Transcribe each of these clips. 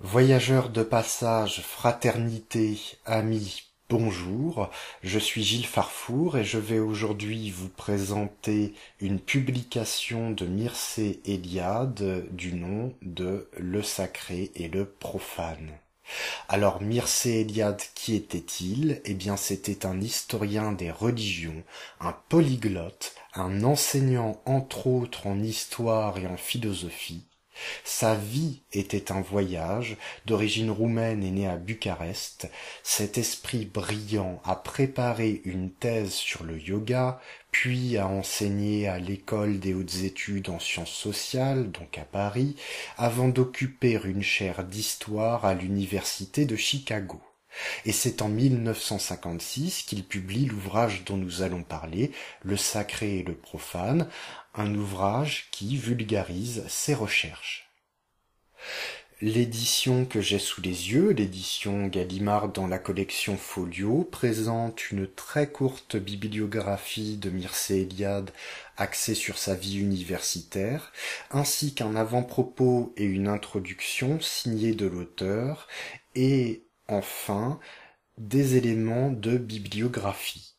Voyageurs de passage, fraternité, amis, bonjour, je suis Gilles Farfour et je vais aujourd'hui vous présenter une publication de Mircea Eliade du nom de Le Sacré et le Profane. Alors Mircea Eliade, qui était-il Eh bien c'était un historien des religions, un polyglotte, un enseignant entre autres en histoire et en philosophie, sa vie était un voyage, d'origine roumaine et née à Bucarest. Cet esprit brillant a préparé une thèse sur le yoga, puis a enseigné à l'école des hautes études en sciences sociales, donc à Paris, avant d'occuper une chaire d'histoire à l'université de Chicago. Et c'est en 1956 qu'il publie l'ouvrage dont nous allons parler, Le sacré et le profane, un ouvrage qui vulgarise ses recherches. L'édition que j'ai sous les yeux, l'édition Gallimard dans la collection Folio, présente une très courte bibliographie de Mircea Eliade axée sur sa vie universitaire, ainsi qu'un avant-propos et une introduction signée de l'auteur, et enfin des éléments de bibliographie.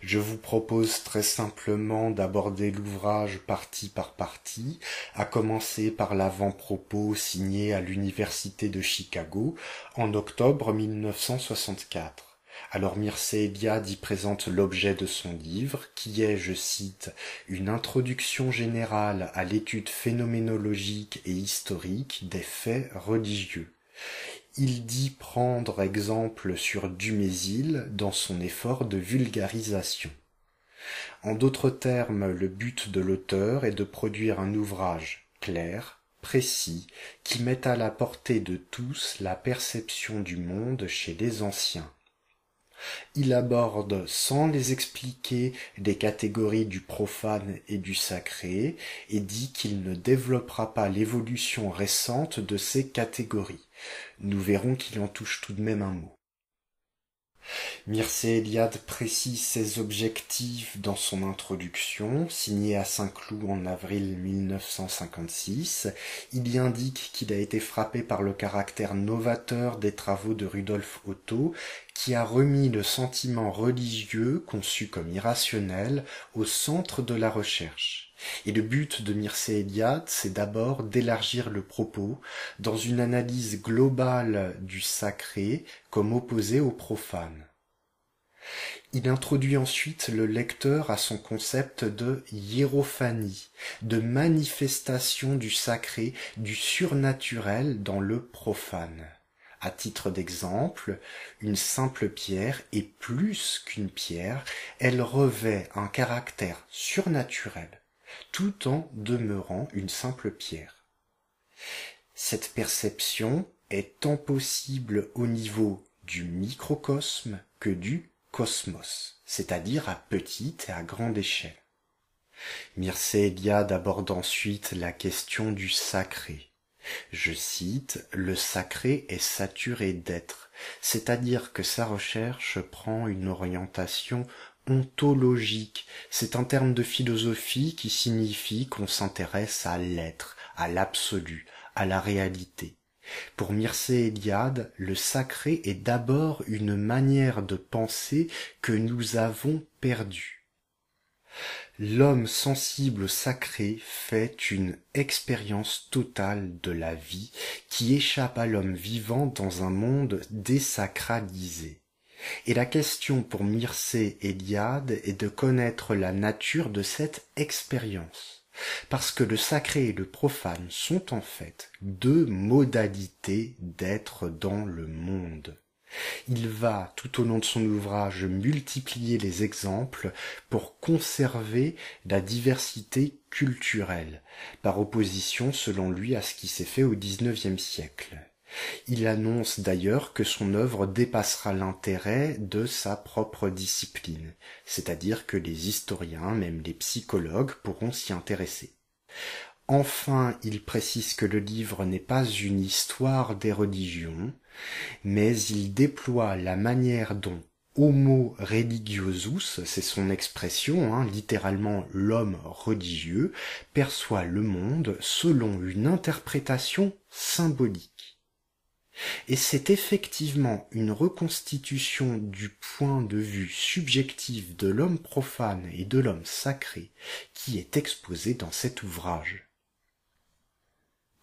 Je vous propose très simplement d'aborder l'ouvrage partie par partie, à commencer par l'avant-propos signé à l'Université de Chicago en octobre 1964. Alors Mircea Eliade y présente l'objet de son livre, qui est, je cite, une introduction générale à l'étude phénoménologique et historique des faits religieux il dit prendre exemple sur Dumézil dans son effort de vulgarisation. En d'autres termes, le but de l'auteur est de produire un ouvrage clair, précis, qui met à la portée de tous la perception du monde chez les anciens, il aborde sans les expliquer des catégories du profane et du sacré et dit qu'il ne développera pas l'évolution récente de ces catégories. Nous verrons qu'il en touche tout de même un mot. Mircea Eliade précise ses objectifs dans son introduction, signée à Saint-Cloud en avril 1956. Il y indique qu'il a été frappé par le caractère novateur des travaux de Rudolf Otto, qui a remis le sentiment religieux, conçu comme irrationnel, au centre de la recherche. Et le but de Mircea Eliade, c'est d'abord d'élargir le propos dans une analyse globale du sacré comme opposé au profane. Il introduit ensuite le lecteur à son concept de hiérophanie, de manifestation du sacré, du surnaturel dans le profane. À titre d'exemple, une simple pierre est plus qu'une pierre, elle revêt un caractère surnaturel, tout en demeurant une simple pierre. Cette perception est tant possible au niveau du microcosme que du cosmos, c'est-à-dire à petite et à grande échelle. Mircea Eliade aborde ensuite la question du sacré, je cite, Le sacré est saturé d'être, c'est-à-dire que sa recherche prend une orientation ontologique. C'est un terme de philosophie qui signifie qu'on s'intéresse à l'être, à l'absolu, à la réalité. Pour Mircea Eliade, le sacré est d'abord une manière de penser que nous avons perdue l'homme sensible au sacré fait une expérience totale de la vie qui échappe à l'homme vivant dans un monde désacralisé. Et la question pour Mircea Eliade est de connaître la nature de cette expérience. Parce que le sacré et le profane sont en fait deux modalités d'être dans le monde. Il va, tout au long de son ouvrage, multiplier les exemples pour conserver la diversité culturelle, par opposition selon lui à ce qui s'est fait au XIXe siècle. Il annonce d'ailleurs que son œuvre dépassera l'intérêt de sa propre discipline, c'est-à-dire que les historiens, même les psychologues, pourront s'y intéresser. Enfin, il précise que le livre n'est pas une histoire des religions, mais il déploie la manière dont Homo religiosus, c'est son expression, hein, littéralement l'homme religieux, perçoit le monde selon une interprétation symbolique. Et c'est effectivement une reconstitution du point de vue subjectif de l'homme profane et de l'homme sacré qui est exposé dans cet ouvrage.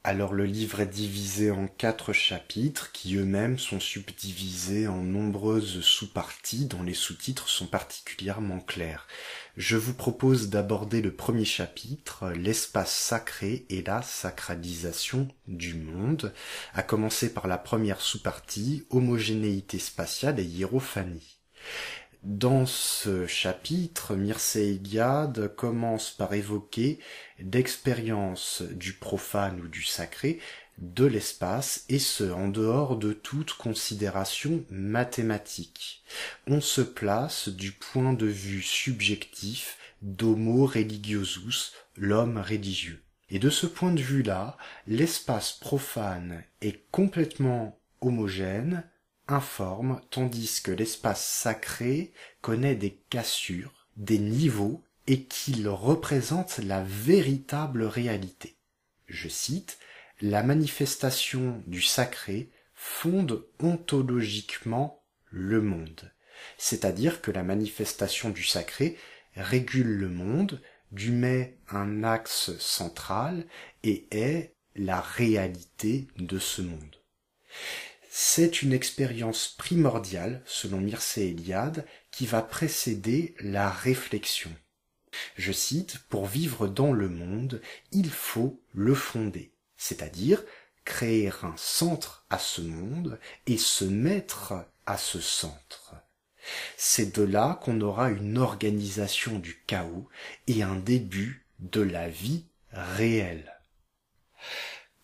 Alors le livre est divisé en quatre chapitres qui eux-mêmes sont subdivisés en nombreuses sous-parties dont les sous-titres sont particulièrement clairs. Je vous propose d'aborder le premier chapitre, l'espace sacré et la sacralisation du monde, à commencer par la première sous-partie, homogénéité spatiale et hiérophanie. Dans ce chapitre, Mircea commence par évoquer l'expérience du profane ou du sacré de l'espace, et ce, en dehors de toute considération mathématique. On se place du point de vue subjectif d'homo religiosus, l'homme religieux. Et de ce point de vue-là, l'espace profane est complètement homogène, informe, tandis que l'espace sacré connaît des cassures, des niveaux, et qu'il représente la véritable réalité. Je cite, La manifestation du sacré fonde ontologiquement le monde, c'est-à-dire que la manifestation du sacré régule le monde, du met un axe central et est la réalité de ce monde. C'est une expérience primordiale, selon Mircea Eliade, qui va précéder la réflexion. Je cite, Pour vivre dans le monde, il faut le fonder, c'est-à-dire créer un centre à ce monde et se mettre à ce centre. C'est de là qu'on aura une organisation du chaos et un début de la vie réelle.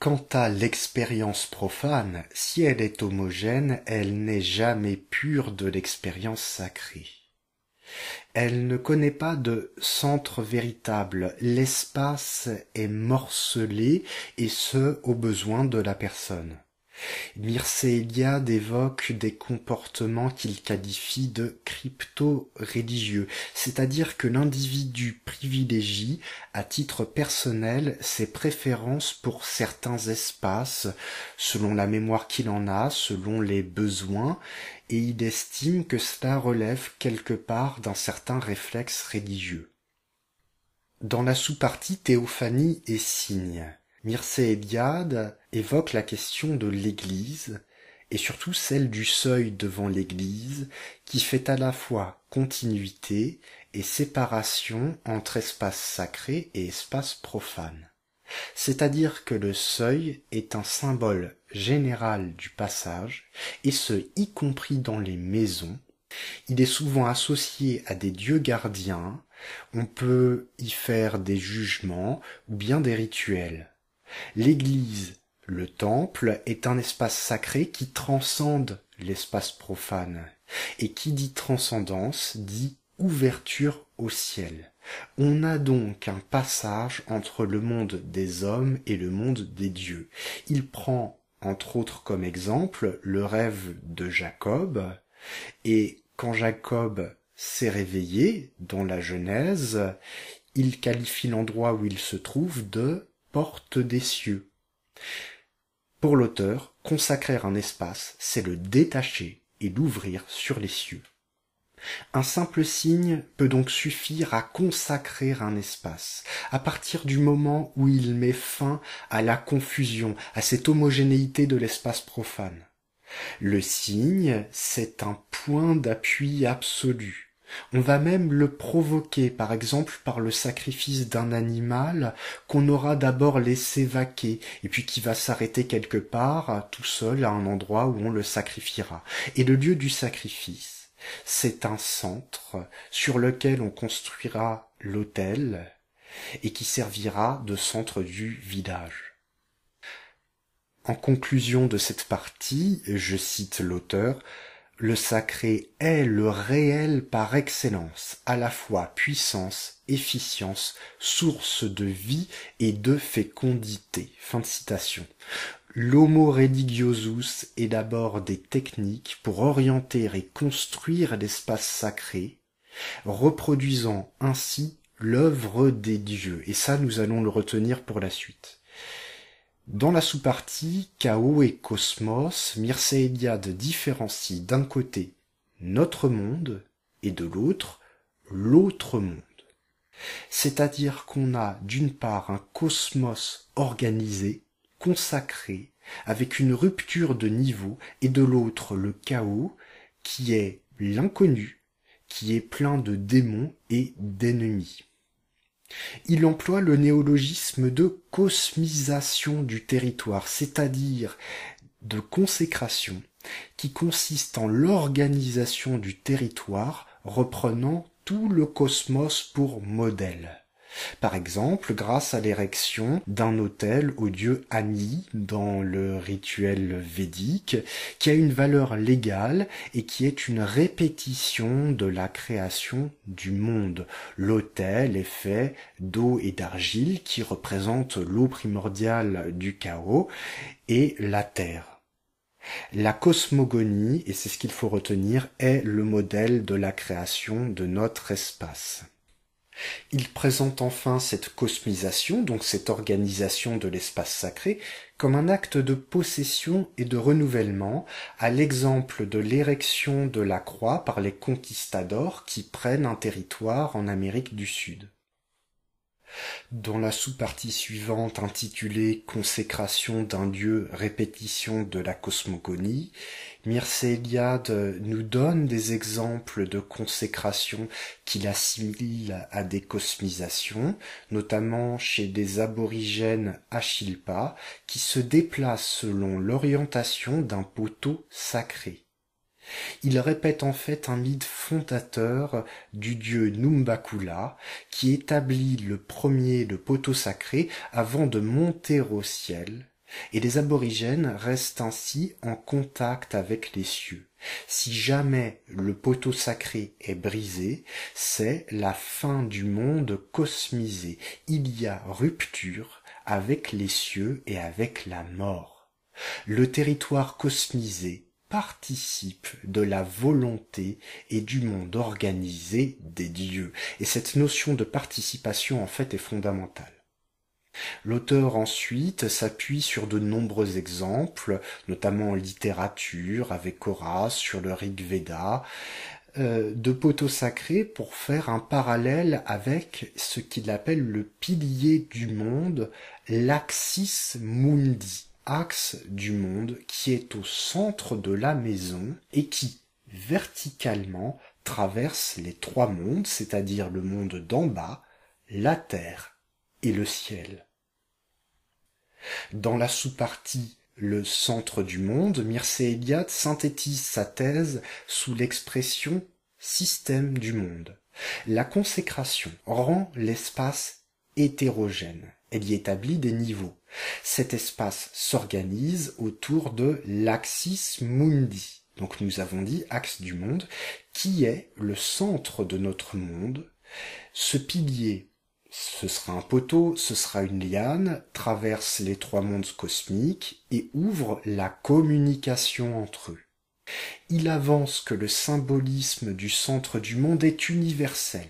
Quant à l'expérience profane, si elle est homogène, elle n'est jamais pure de l'expérience sacrée. Elle ne connaît pas de centre véritable, l'espace est morcelé et ce au besoin de la personne. Mircea Eliade évoque des comportements qu'il qualifie de crypto-religieux, c'est-à-dire que l'individu privilégie à titre personnel ses préférences pour certains espaces, selon la mémoire qu'il en a, selon les besoins, et il estime que cela relève quelque part d'un certain réflexe religieux. Dans la sous-partie Théophanie et signe. Mircea Eliade évoque la question de l'Église et surtout celle du seuil devant l'Église qui fait à la fois continuité et séparation entre espace sacré et espace profane. C'est-à-dire que le seuil est un symbole général du passage, et ce y compris dans les maisons. Il est souvent associé à des dieux gardiens, on peut y faire des jugements ou bien des rituels. L'Église le temple est un espace sacré qui transcende l'espace profane. Et qui dit transcendance dit ouverture au ciel. On a donc un passage entre le monde des hommes et le monde des dieux. Il prend, entre autres comme exemple, le rêve de Jacob, et quand Jacob s'est réveillé dans la Genèse, il qualifie l'endroit où il se trouve de porte des cieux. Pour l'auteur, consacrer un espace, c'est le détacher et l'ouvrir sur les cieux. Un simple signe peut donc suffire à consacrer un espace, à partir du moment où il met fin à la confusion, à cette homogénéité de l'espace profane. Le signe, c'est un point d'appui absolu, on va même le provoquer, par exemple par le sacrifice d'un animal qu'on aura d'abord laissé vaquer, et puis qui va s'arrêter quelque part, tout seul, à un endroit où on le sacrifiera. Et le lieu du sacrifice, c'est un centre sur lequel on construira l'autel et qui servira de centre du village. En conclusion de cette partie, je cite l'auteur, le sacré est le réel par excellence, à la fois puissance, efficience, source de vie et de fécondité. Fin de citation. L'homo religiosus est d'abord des techniques pour orienter et construire l'espace sacré, reproduisant ainsi l'œuvre des dieux. Et ça, nous allons le retenir pour la suite. Dans la sous-partie Chaos et Cosmos, Mircea Eliade différencie d'un côté notre monde et de l'autre l'autre monde. C'est-à-dire qu'on a d'une part un cosmos organisé, consacré, avec une rupture de niveau, et de l'autre le chaos, qui est l'inconnu, qui est plein de démons et d'ennemis. Il emploie le néologisme de cosmisation du territoire, c'est-à-dire de consécration, qui consiste en l'organisation du territoire reprenant tout le cosmos pour modèle par exemple grâce à l'érection d'un autel au dieu Ani dans le rituel védique, qui a une valeur légale et qui est une répétition de la création du monde. L'autel est fait d'eau et d'argile qui représente l'eau primordiale du chaos et la terre. La cosmogonie, et c'est ce qu'il faut retenir, est le modèle de la création de notre espace. Il présente enfin cette cosmisation, donc cette organisation de l'espace sacré, comme un acte de possession et de renouvellement, à l'exemple de l'érection de la croix par les conquistadors qui prennent un territoire en Amérique du Sud. Dans la sous-partie suivante intitulée Consécration d'un dieu répétition de la cosmogonie, Mircea euh, nous donne des exemples de consécration qu'il assimile à des cosmisations, notamment chez des aborigènes Achilpa, qui se déplacent selon l'orientation d'un poteau sacré. Il répète en fait un mythe fondateur du dieu Numbakula qui établit le premier le poteau sacré avant de monter au ciel et les aborigènes restent ainsi en contact avec les cieux. Si jamais le poteau sacré est brisé, c'est la fin du monde cosmisé. Il y a rupture avec les cieux et avec la mort. Le territoire cosmisé participe de la volonté et du monde organisé des dieux. Et cette notion de participation en fait est fondamentale. L'auteur ensuite s'appuie sur de nombreux exemples, notamment en littérature avec Horace sur le Rig Veda, euh, de poteaux sacrés pour faire un parallèle avec ce qu'il appelle le pilier du monde, l'axis mundi, axe du monde qui est au centre de la maison et qui, verticalement, traverse les trois mondes, c'est-à-dire le monde d'en bas, la terre et le ciel. Dans la sous-partie Le centre du monde, Mircea Eliade synthétise sa thèse sous l'expression système du monde. La consécration rend l'espace hétérogène. Elle y établit des niveaux. Cet espace s'organise autour de l'axis mundi, donc nous avons dit axe du monde, qui est le centre de notre monde. Ce pilier ce sera un poteau, ce sera une liane, traverse les trois mondes cosmiques et ouvre la communication entre eux. Il avance que le symbolisme du centre du monde est universel.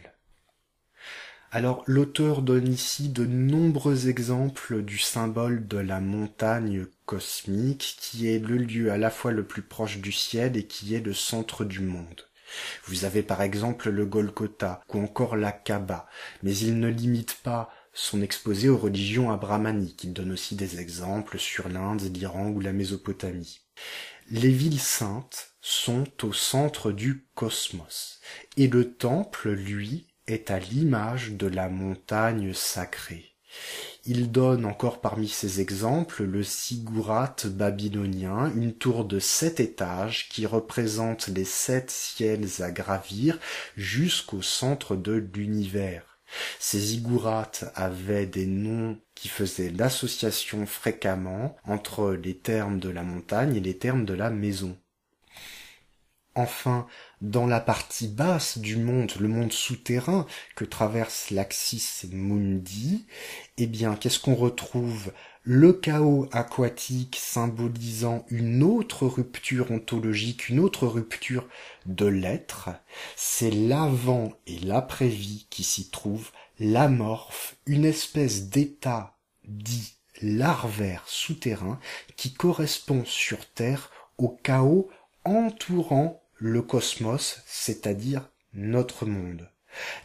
Alors l'auteur donne ici de nombreux exemples du symbole de la montagne cosmique qui est le lieu à la fois le plus proche du ciel et qui est le centre du monde. Vous avez par exemple le Golkota ou encore la Kaaba, mais il ne limite pas son exposé aux religions abrahmaniques. Il donne aussi des exemples sur l'Inde, l'Iran ou la Mésopotamie. Les villes saintes sont au centre du cosmos et le temple, lui, est à l'image de la montagne sacrée. Il donne encore parmi ses exemples le ziggurat babylonien, une tour de sept étages qui représente les sept ciels à gravir jusqu'au centre de l'univers. Ces ziggourats avaient des noms qui faisaient l'association fréquemment entre les termes de la montagne et les termes de la maison. Enfin, dans la partie basse du monde, le monde souterrain que traverse l'axis mundi, eh bien, qu'est-ce qu'on retrouve le chaos aquatique symbolisant une autre rupture ontologique, une autre rupture de l'être, c'est l'avant et l'après-vie qui s'y trouvent, l'amorphe, une espèce d'état dit larvaire souterrain qui correspond sur Terre au chaos entourant le cosmos, c'est-à-dire notre monde.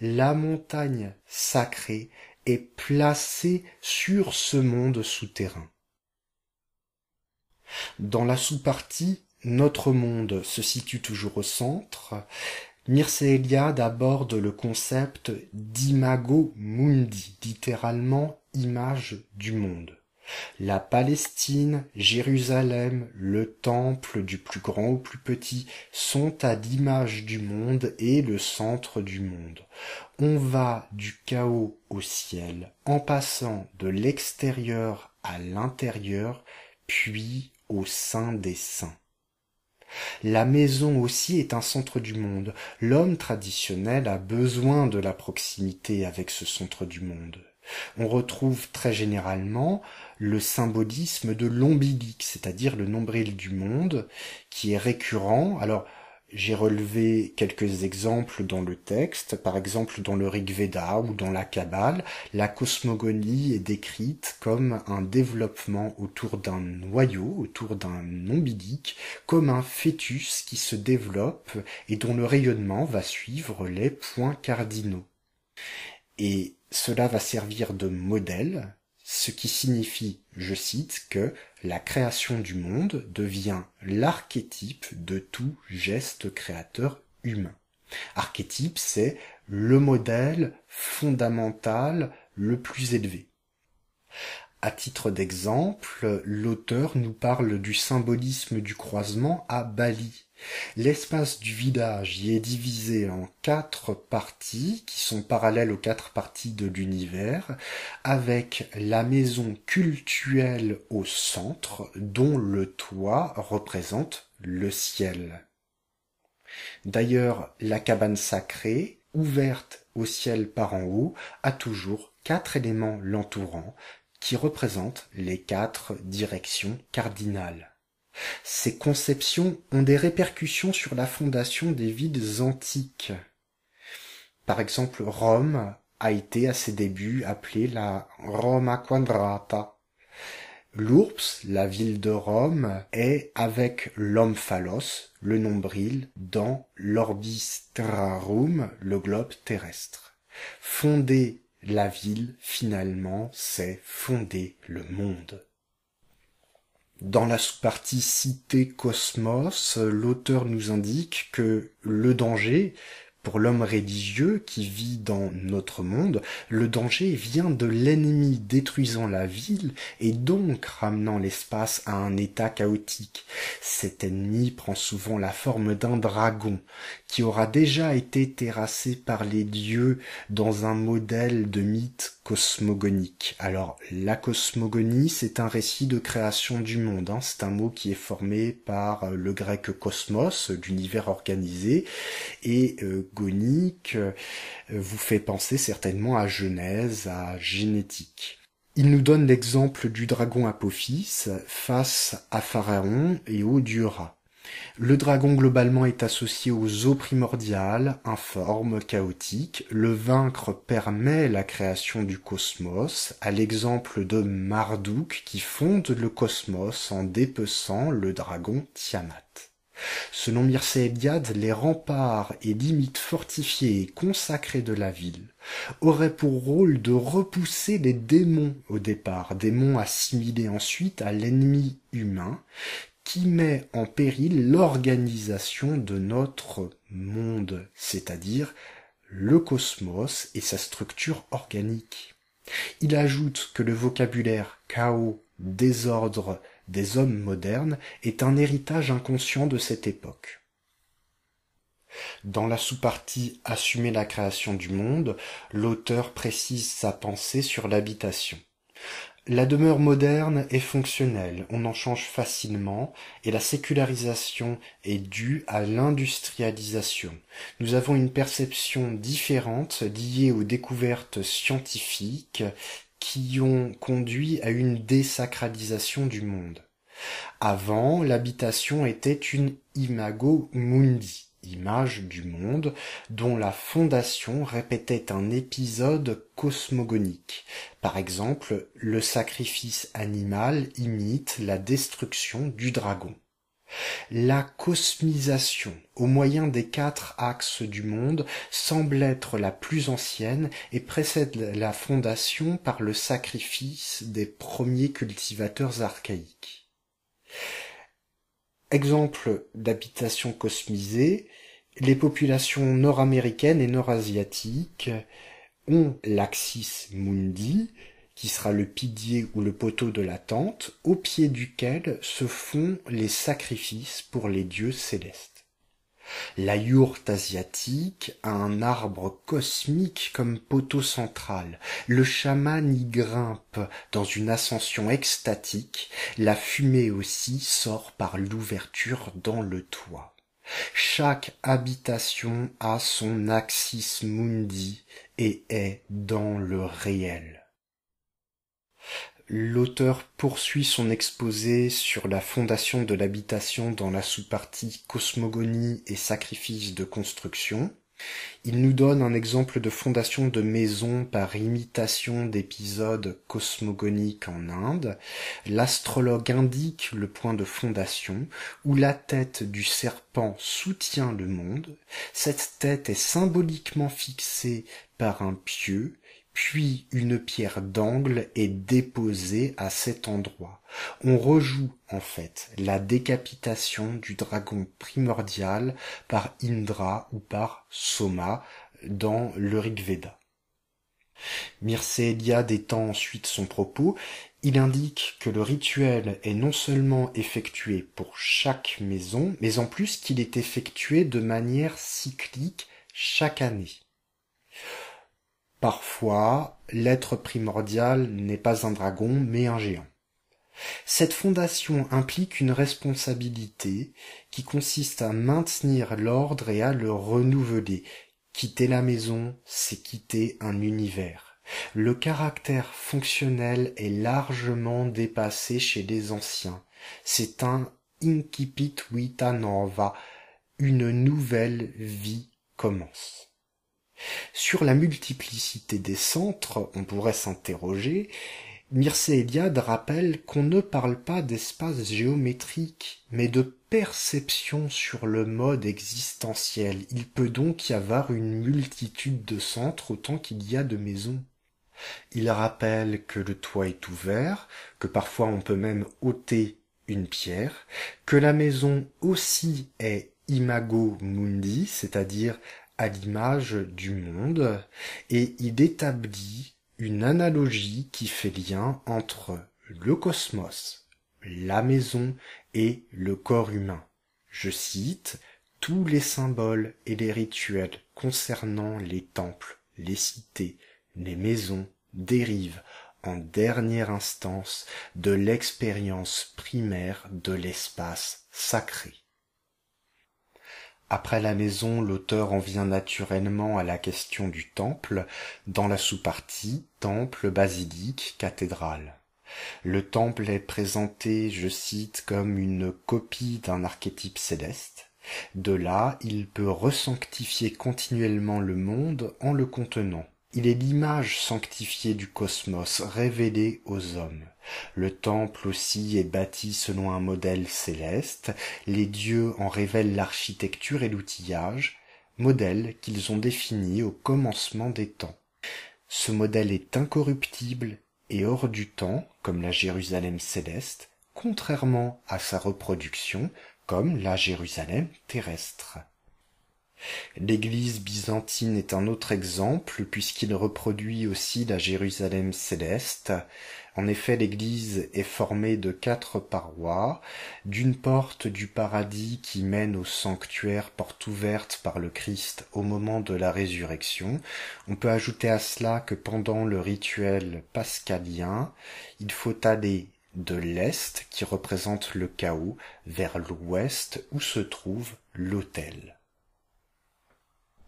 La montagne sacrée est placée sur ce monde souterrain. Dans la sous-partie Notre monde se situe toujours au centre. Mircea Eliade aborde le concept d'imago mundi, littéralement image du monde. La Palestine, Jérusalem, le temple du plus grand au plus petit sont à l'image du monde et le centre du monde. On va du chaos au ciel, en passant de l'extérieur à l'intérieur, puis au sein des saints. La maison aussi est un centre du monde. L'homme traditionnel a besoin de la proximité avec ce centre du monde. On retrouve très généralement le symbolisme de l'ombilic, c'est-à-dire le nombril du monde, qui est récurrent. Alors, j'ai relevé quelques exemples dans le texte, par exemple dans le Rig Veda ou dans la Kabbale, la cosmogonie est décrite comme un développement autour d'un noyau, autour d'un ombilic, comme un fœtus qui se développe et dont le rayonnement va suivre les points cardinaux. Et cela va servir de modèle, ce qui signifie, je cite, que la création du monde devient l'archétype de tout geste créateur humain. Archétype, c'est le modèle fondamental le plus élevé. À titre d'exemple, l'auteur nous parle du symbolisme du croisement à Bali. L'espace du village y est divisé en quatre parties qui sont parallèles aux quatre parties de l'univers, avec la maison cultuelle au centre dont le toit représente le ciel. D'ailleurs, la cabane sacrée, ouverte au ciel par en haut, a toujours quatre éléments l'entourant, qui représente les quatre directions cardinales. Ces conceptions ont des répercussions sur la fondation des villes antiques. Par exemple, Rome a été à ses débuts appelée la Roma Quadrata. L'Ourps, la ville de Rome, est avec l'omphalos, le nombril, dans l'orbistrarum, le globe terrestre. Fondée la ville, finalement, sait fonder le monde. Dans la sous-partie cité cosmos, l'auteur nous indique que le danger, pour l'homme religieux qui vit dans notre monde, le danger vient de l'ennemi détruisant la ville et donc ramenant l'espace à un état chaotique. Cet ennemi prend souvent la forme d'un dragon qui aura déjà été terrassé par les dieux dans un modèle de mythe cosmogonique. Alors la cosmogonie, c'est un récit de création du monde. Hein. C'est un mot qui est formé par euh, le grec cosmos, l'univers euh, organisé, et euh, gonique euh, vous fait penser certainement à Genèse, à génétique. Il nous donne l'exemple du dragon Apophis face à Pharaon et au dieu Le dragon globalement est associé aux eaux primordiales, informes, chaotiques. Le vaincre permet la création du cosmos, à l'exemple de Marduk qui fonde le cosmos en dépeçant le dragon Tiamat. Selon Mircea les remparts et limites fortifiées et consacrées de la ville auraient pour rôle de repousser les démons au départ, démons assimilés ensuite à l'ennemi humain qui met en péril l'organisation de notre monde, c'est-à-dire le cosmos et sa structure organique. Il ajoute que le vocabulaire chaos, désordre, des hommes modernes est un héritage inconscient de cette époque. Dans la sous-partie Assumer la création du monde, l'auteur précise sa pensée sur l'habitation. La demeure moderne est fonctionnelle, on en change facilement, et la sécularisation est due à l'industrialisation. Nous avons une perception différente liée aux découvertes scientifiques qui ont conduit à une désacralisation du monde. Avant, l'habitation était une imago mundi, image du monde, dont la fondation répétait un épisode cosmogonique. Par exemple, le sacrifice animal imite la destruction du dragon. La cosmisation, au moyen des quatre axes du monde, semble être la plus ancienne et précède la fondation par le sacrifice des premiers cultivateurs archaïques. Exemple d'habitation cosmisée, les populations nord-américaines et nord-asiatiques ont l'axis mundi, qui sera le pilier ou le poteau de la tente, au pied duquel se font les sacrifices pour les dieux célestes. La yourte asiatique a un arbre cosmique comme poteau central. Le chaman y grimpe dans une ascension extatique. La fumée aussi sort par l'ouverture dans le toit. Chaque habitation a son axis mundi et est dans le réel l'auteur poursuit son exposé sur la fondation de l'habitation dans la sous-partie Cosmogonie et sacrifice de construction. Il nous donne un exemple de fondation de maison par imitation d'épisodes cosmogoniques en Inde. L'astrologue indique le point de fondation où la tête du serpent soutient le monde. Cette tête est symboliquement fixée par un pieu puis une pierre d'angle est déposée à cet endroit. On rejoue en fait la décapitation du dragon primordial par Indra ou par Soma dans le Rig Veda. Mircea étend ensuite son propos, il indique que le rituel est non seulement effectué pour chaque maison, mais en plus qu'il est effectué de manière cyclique chaque année. Parfois, l'être primordial n'est pas un dragon, mais un géant. Cette fondation implique une responsabilité qui consiste à maintenir l'ordre et à le renouveler. Quitter la maison, c'est quitter un univers. Le caractère fonctionnel est largement dépassé chez les anciens. C'est un incipit vita nova, une nouvelle vie commence. Sur la multiplicité des centres, on pourrait s'interroger. Mircea Eliade rappelle qu'on ne parle pas d'espace géométrique, mais de perception sur le mode existentiel. Il peut donc y avoir une multitude de centres autant qu'il y a de maisons. Il rappelle que le toit est ouvert, que parfois on peut même ôter une pierre, que la maison aussi est imago mundi, c'est-à-dire à l'image du monde, et il établit une analogie qui fait lien entre le cosmos, la maison et le corps humain. Je cite tous les symboles et les rituels concernant les temples, les cités, les maisons dérivent en dernière instance de l'expérience primaire de l'espace sacré. Après la maison, l'auteur en vient naturellement à la question du temple, dans la sous-partie temple, basilique, cathédrale. Le temple est présenté, je cite, comme une copie d'un archétype céleste. De là, il peut resanctifier continuellement le monde en le contenant. Il est l'image sanctifiée du cosmos révélée aux hommes le temple aussi est bâti selon un modèle céleste les dieux en révèlent l'architecture et l'outillage modèle qu'ils ont défini au commencement des temps ce modèle est incorruptible et hors du temps comme la jérusalem céleste contrairement à sa reproduction comme la jérusalem terrestre l'église byzantine est un autre exemple puisqu'il reproduit aussi la jérusalem céleste en effet, l'église est formée de quatre parois, d'une porte du paradis qui mène au sanctuaire, porte ouverte par le Christ au moment de la résurrection. On peut ajouter à cela que pendant le rituel pascalien, il faut aller de l'est, qui représente le chaos, vers l'ouest, où se trouve l'autel.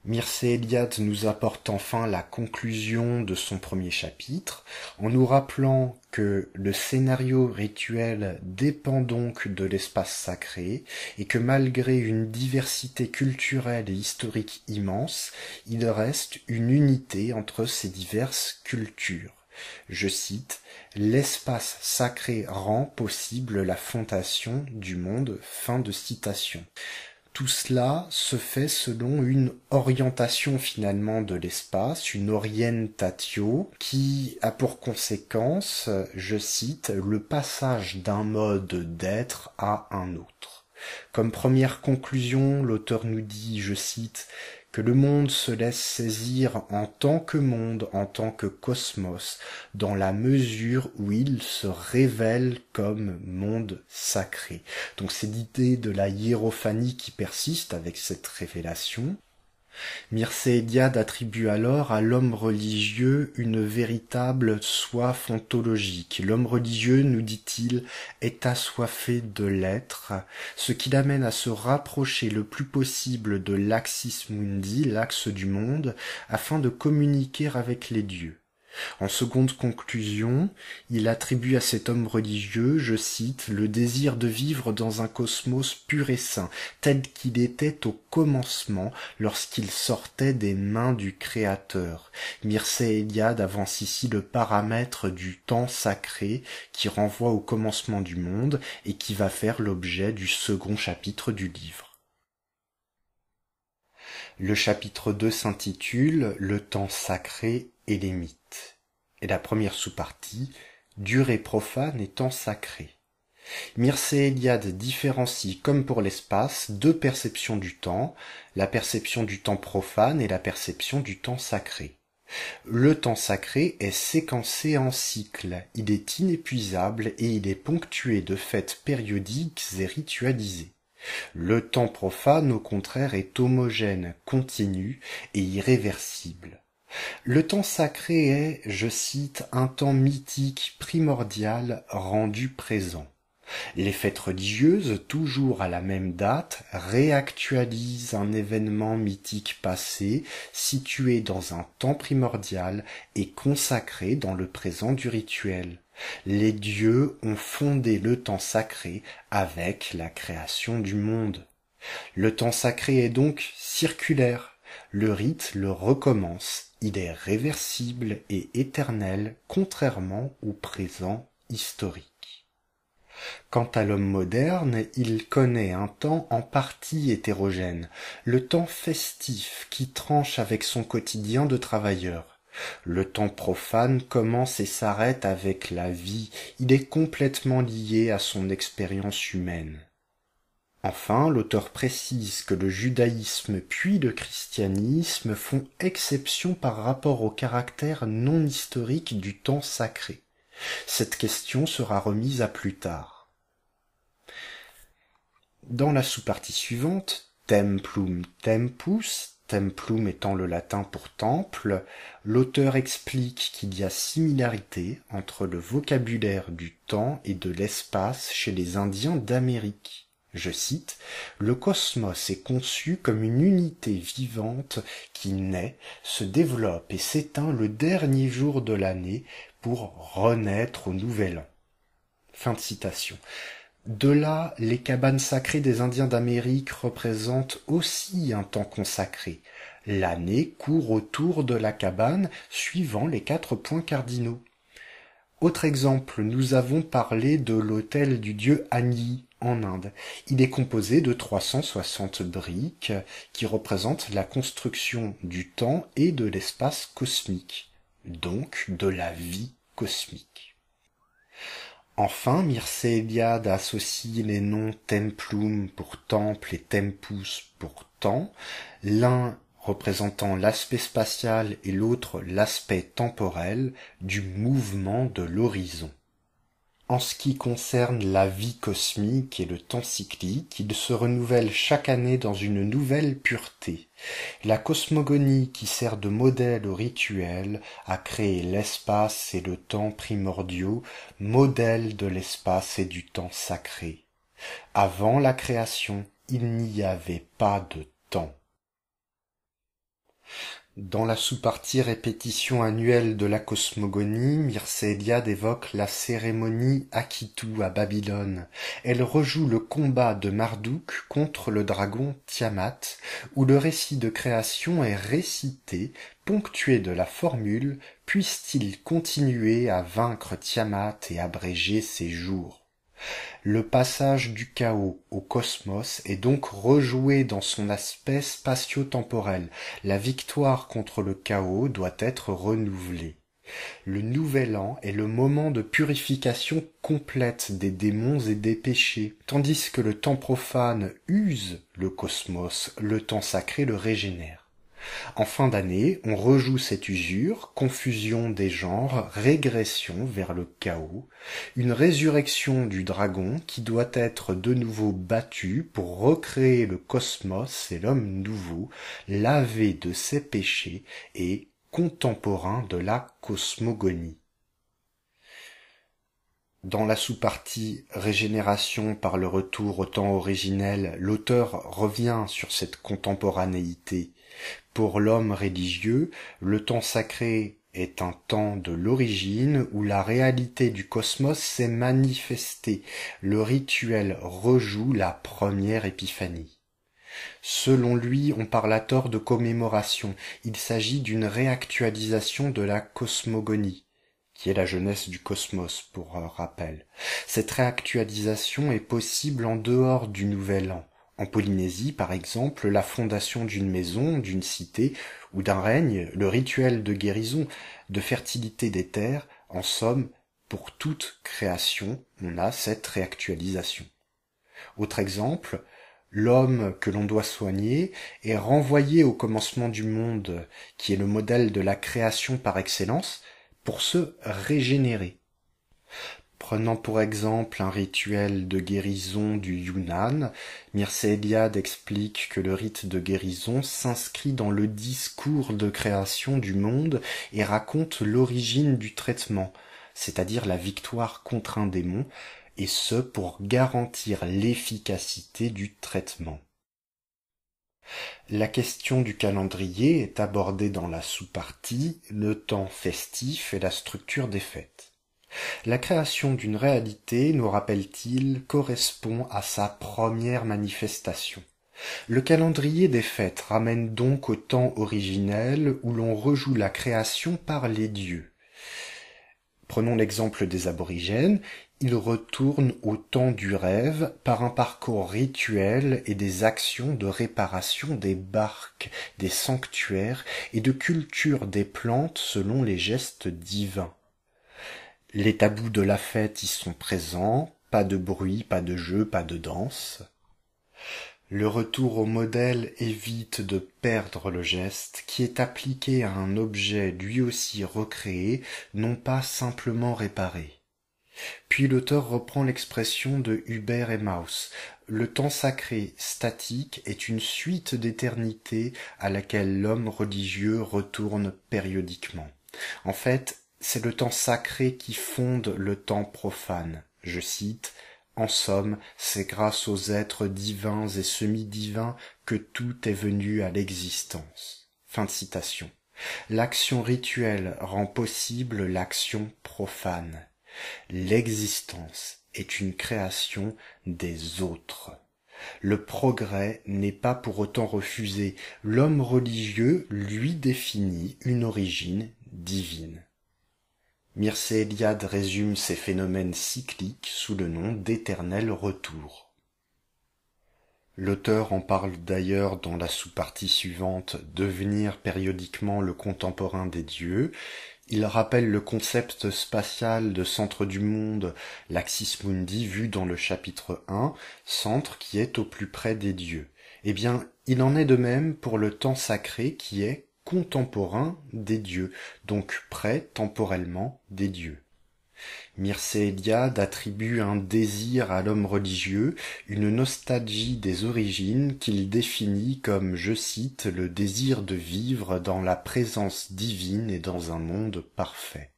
Mircea Eliade nous apporte enfin la conclusion de son premier chapitre en nous rappelant que le scénario rituel dépend donc de l'espace sacré et que malgré une diversité culturelle et historique immense, il reste une unité entre ces diverses cultures. Je cite L'espace sacré rend possible la fondation du monde. Fin de citation tout cela se fait selon une orientation finalement de l'espace, une orientatio, qui a pour conséquence, je cite, le passage d'un mode d'être à un autre. Comme première conclusion, l'auteur nous dit, je cite, que le monde se laisse saisir en tant que monde, en tant que cosmos, dans la mesure où il se révèle comme monde sacré. Donc c'est l'idée de la hiérophanie qui persiste avec cette révélation, Mircea attribue alors à l'homme religieux une véritable soif ontologique. L'homme religieux, nous dit-il, est assoiffé de l'être, ce qui l'amène à se rapprocher le plus possible de l'axis mundi, l'axe du monde, afin de communiquer avec les dieux. En seconde conclusion, il attribue à cet homme religieux, je cite, le désir de vivre dans un cosmos pur et saint, tel qu'il était au commencement lorsqu'il sortait des mains du Créateur. Mircea Eliade avance ici le paramètre du temps sacré qui renvoie au commencement du monde et qui va faire l'objet du second chapitre du livre. Le chapitre 2 s'intitule Le temps sacré et les mythes, et la première sous-partie, durée profane et temps sacré. Mircea Eliade différencie, comme pour l'espace, deux perceptions du temps, la perception du temps profane et la perception du temps sacré. Le temps sacré est séquencé en cycles, il est inépuisable et il est ponctué de fêtes périodiques et ritualisées. Le temps profane, au contraire, est homogène, continu et irréversible. Le temps sacré est, je cite, un temps mythique primordial rendu présent. Les fêtes religieuses, toujours à la même date, réactualisent un événement mythique passé, situé dans un temps primordial et consacré dans le présent du rituel. Les dieux ont fondé le temps sacré avec la création du monde. Le temps sacré est donc circulaire. Le rite le recommence il est réversible et éternel contrairement au présent historique. Quant à l'homme moderne, il connaît un temps en partie hétérogène, le temps festif qui tranche avec son quotidien de travailleur. Le temps profane commence et s'arrête avec la vie, il est complètement lié à son expérience humaine. Enfin, l'auteur précise que le judaïsme puis le christianisme font exception par rapport au caractère non historique du temps sacré. Cette question sera remise à plus tard. Dans la sous-partie suivante, templum tempus, templum étant le latin pour temple, l'auteur explique qu'il y a similarité entre le vocabulaire du temps et de l'espace chez les Indiens d'Amérique. Je cite, Le cosmos est conçu comme une unité vivante qui naît, se développe et s'éteint le dernier jour de l'année pour renaître au nouvel an. Fin de citation. De là, les cabanes sacrées des Indiens d'Amérique représentent aussi un temps consacré. L'année court autour de la cabane suivant les quatre points cardinaux. Autre exemple, nous avons parlé de l'autel du dieu Agni en Inde. Il est composé de 360 briques qui représentent la construction du temps et de l'espace cosmique, donc de la vie cosmique. Enfin, Mircea Eliade associe les noms templum pour temple et tempus pour temps, l'un représentant l'aspect spatial et l'autre l'aspect temporel du mouvement de l'horizon. En ce qui concerne la vie cosmique et le temps cyclique, il se renouvelle chaque année dans une nouvelle pureté. La cosmogonie qui sert de modèle au rituel a créé l'espace et le temps primordiaux, modèle de l'espace et du temps sacré. Avant la création, il n'y avait pas de temps. Dans la sous-partie répétition annuelle de la cosmogonie, Mircea évoque la cérémonie Akitu à Babylone. Elle rejoue le combat de Marduk contre le dragon Tiamat, où le récit de création est récité, ponctué de la formule « Puisse-t-il continuer à vaincre Tiamat et abréger ses jours ?» Le passage du chaos au cosmos est donc rejoué dans son aspect spatio-temporel. La victoire contre le chaos doit être renouvelée. Le nouvel an est le moment de purification complète des démons et des péchés, tandis que le temps profane use le cosmos, le temps sacré le régénère. En fin d'année, on rejoue cette usure, confusion des genres, régression vers le chaos, une résurrection du dragon qui doit être de nouveau battu pour recréer le cosmos et l'homme nouveau, lavé de ses péchés et contemporain de la cosmogonie. Dans la sous-partie Régénération par le retour au temps originel, l'auteur revient sur cette contemporanéité pour l'homme religieux, le temps sacré est un temps de l'origine où la réalité du cosmos s'est manifestée. Le rituel rejoue la première épiphanie. Selon lui, on parle à tort de commémoration. Il s'agit d'une réactualisation de la cosmogonie, qui est la jeunesse du cosmos, pour rappel. Cette réactualisation est possible en dehors du nouvel an. En Polynésie, par exemple, la fondation d'une maison, d'une cité ou d'un règne, le rituel de guérison, de fertilité des terres, en somme, pour toute création, on a cette réactualisation. Autre exemple, l'homme que l'on doit soigner est renvoyé au commencement du monde, qui est le modèle de la création par excellence, pour se régénérer. Prenant pour exemple un rituel de guérison du Yunnan, Mircea Eliade explique que le rite de guérison s'inscrit dans le discours de création du monde et raconte l'origine du traitement, c'est-à-dire la victoire contre un démon, et ce pour garantir l'efficacité du traitement. La question du calendrier est abordée dans la sous-partie le temps festif et la structure des fêtes. La création d'une réalité, nous rappelle-t-il, correspond à sa première manifestation. Le calendrier des fêtes ramène donc au temps originel où l'on rejoue la création par les dieux. Prenons l'exemple des aborigènes, ils retournent au temps du rêve par un parcours rituel et des actions de réparation des barques, des sanctuaires et de culture des plantes selon les gestes divins. Les tabous de la fête y sont présents, pas de bruit, pas de jeu, pas de danse. Le retour au modèle évite de perdre le geste qui est appliqué à un objet lui aussi recréé, non pas simplement réparé. Puis l'auteur reprend l'expression de Hubert et Mauss. Le temps sacré statique est une suite d'éternité à laquelle l'homme religieux retourne périodiquement. En fait, c'est le temps sacré qui fonde le temps profane. Je cite En somme, c'est grâce aux êtres divins et semi-divins que tout est venu à l'existence. Fin de citation. L'action rituelle rend possible l'action profane. L'existence est une création des autres. Le progrès n'est pas pour autant refusé. L'homme religieux lui définit une origine divine. Mircea Eliade résume ces phénomènes cycliques sous le nom d'éternel retour. L'auteur en parle d'ailleurs dans la sous-partie suivante Devenir périodiquement le contemporain des dieux. Il rappelle le concept spatial de centre du monde, l'axis mundi vu dans le chapitre 1, centre qui est au plus près des dieux. Eh bien, il en est de même pour le temps sacré qui est, contemporain des dieux, donc prêt temporellement des dieux. Mircea Eliade attribue un désir à l'homme religieux, une nostalgie des origines qu'il définit comme, je cite, le désir de vivre dans la présence divine et dans un monde parfait.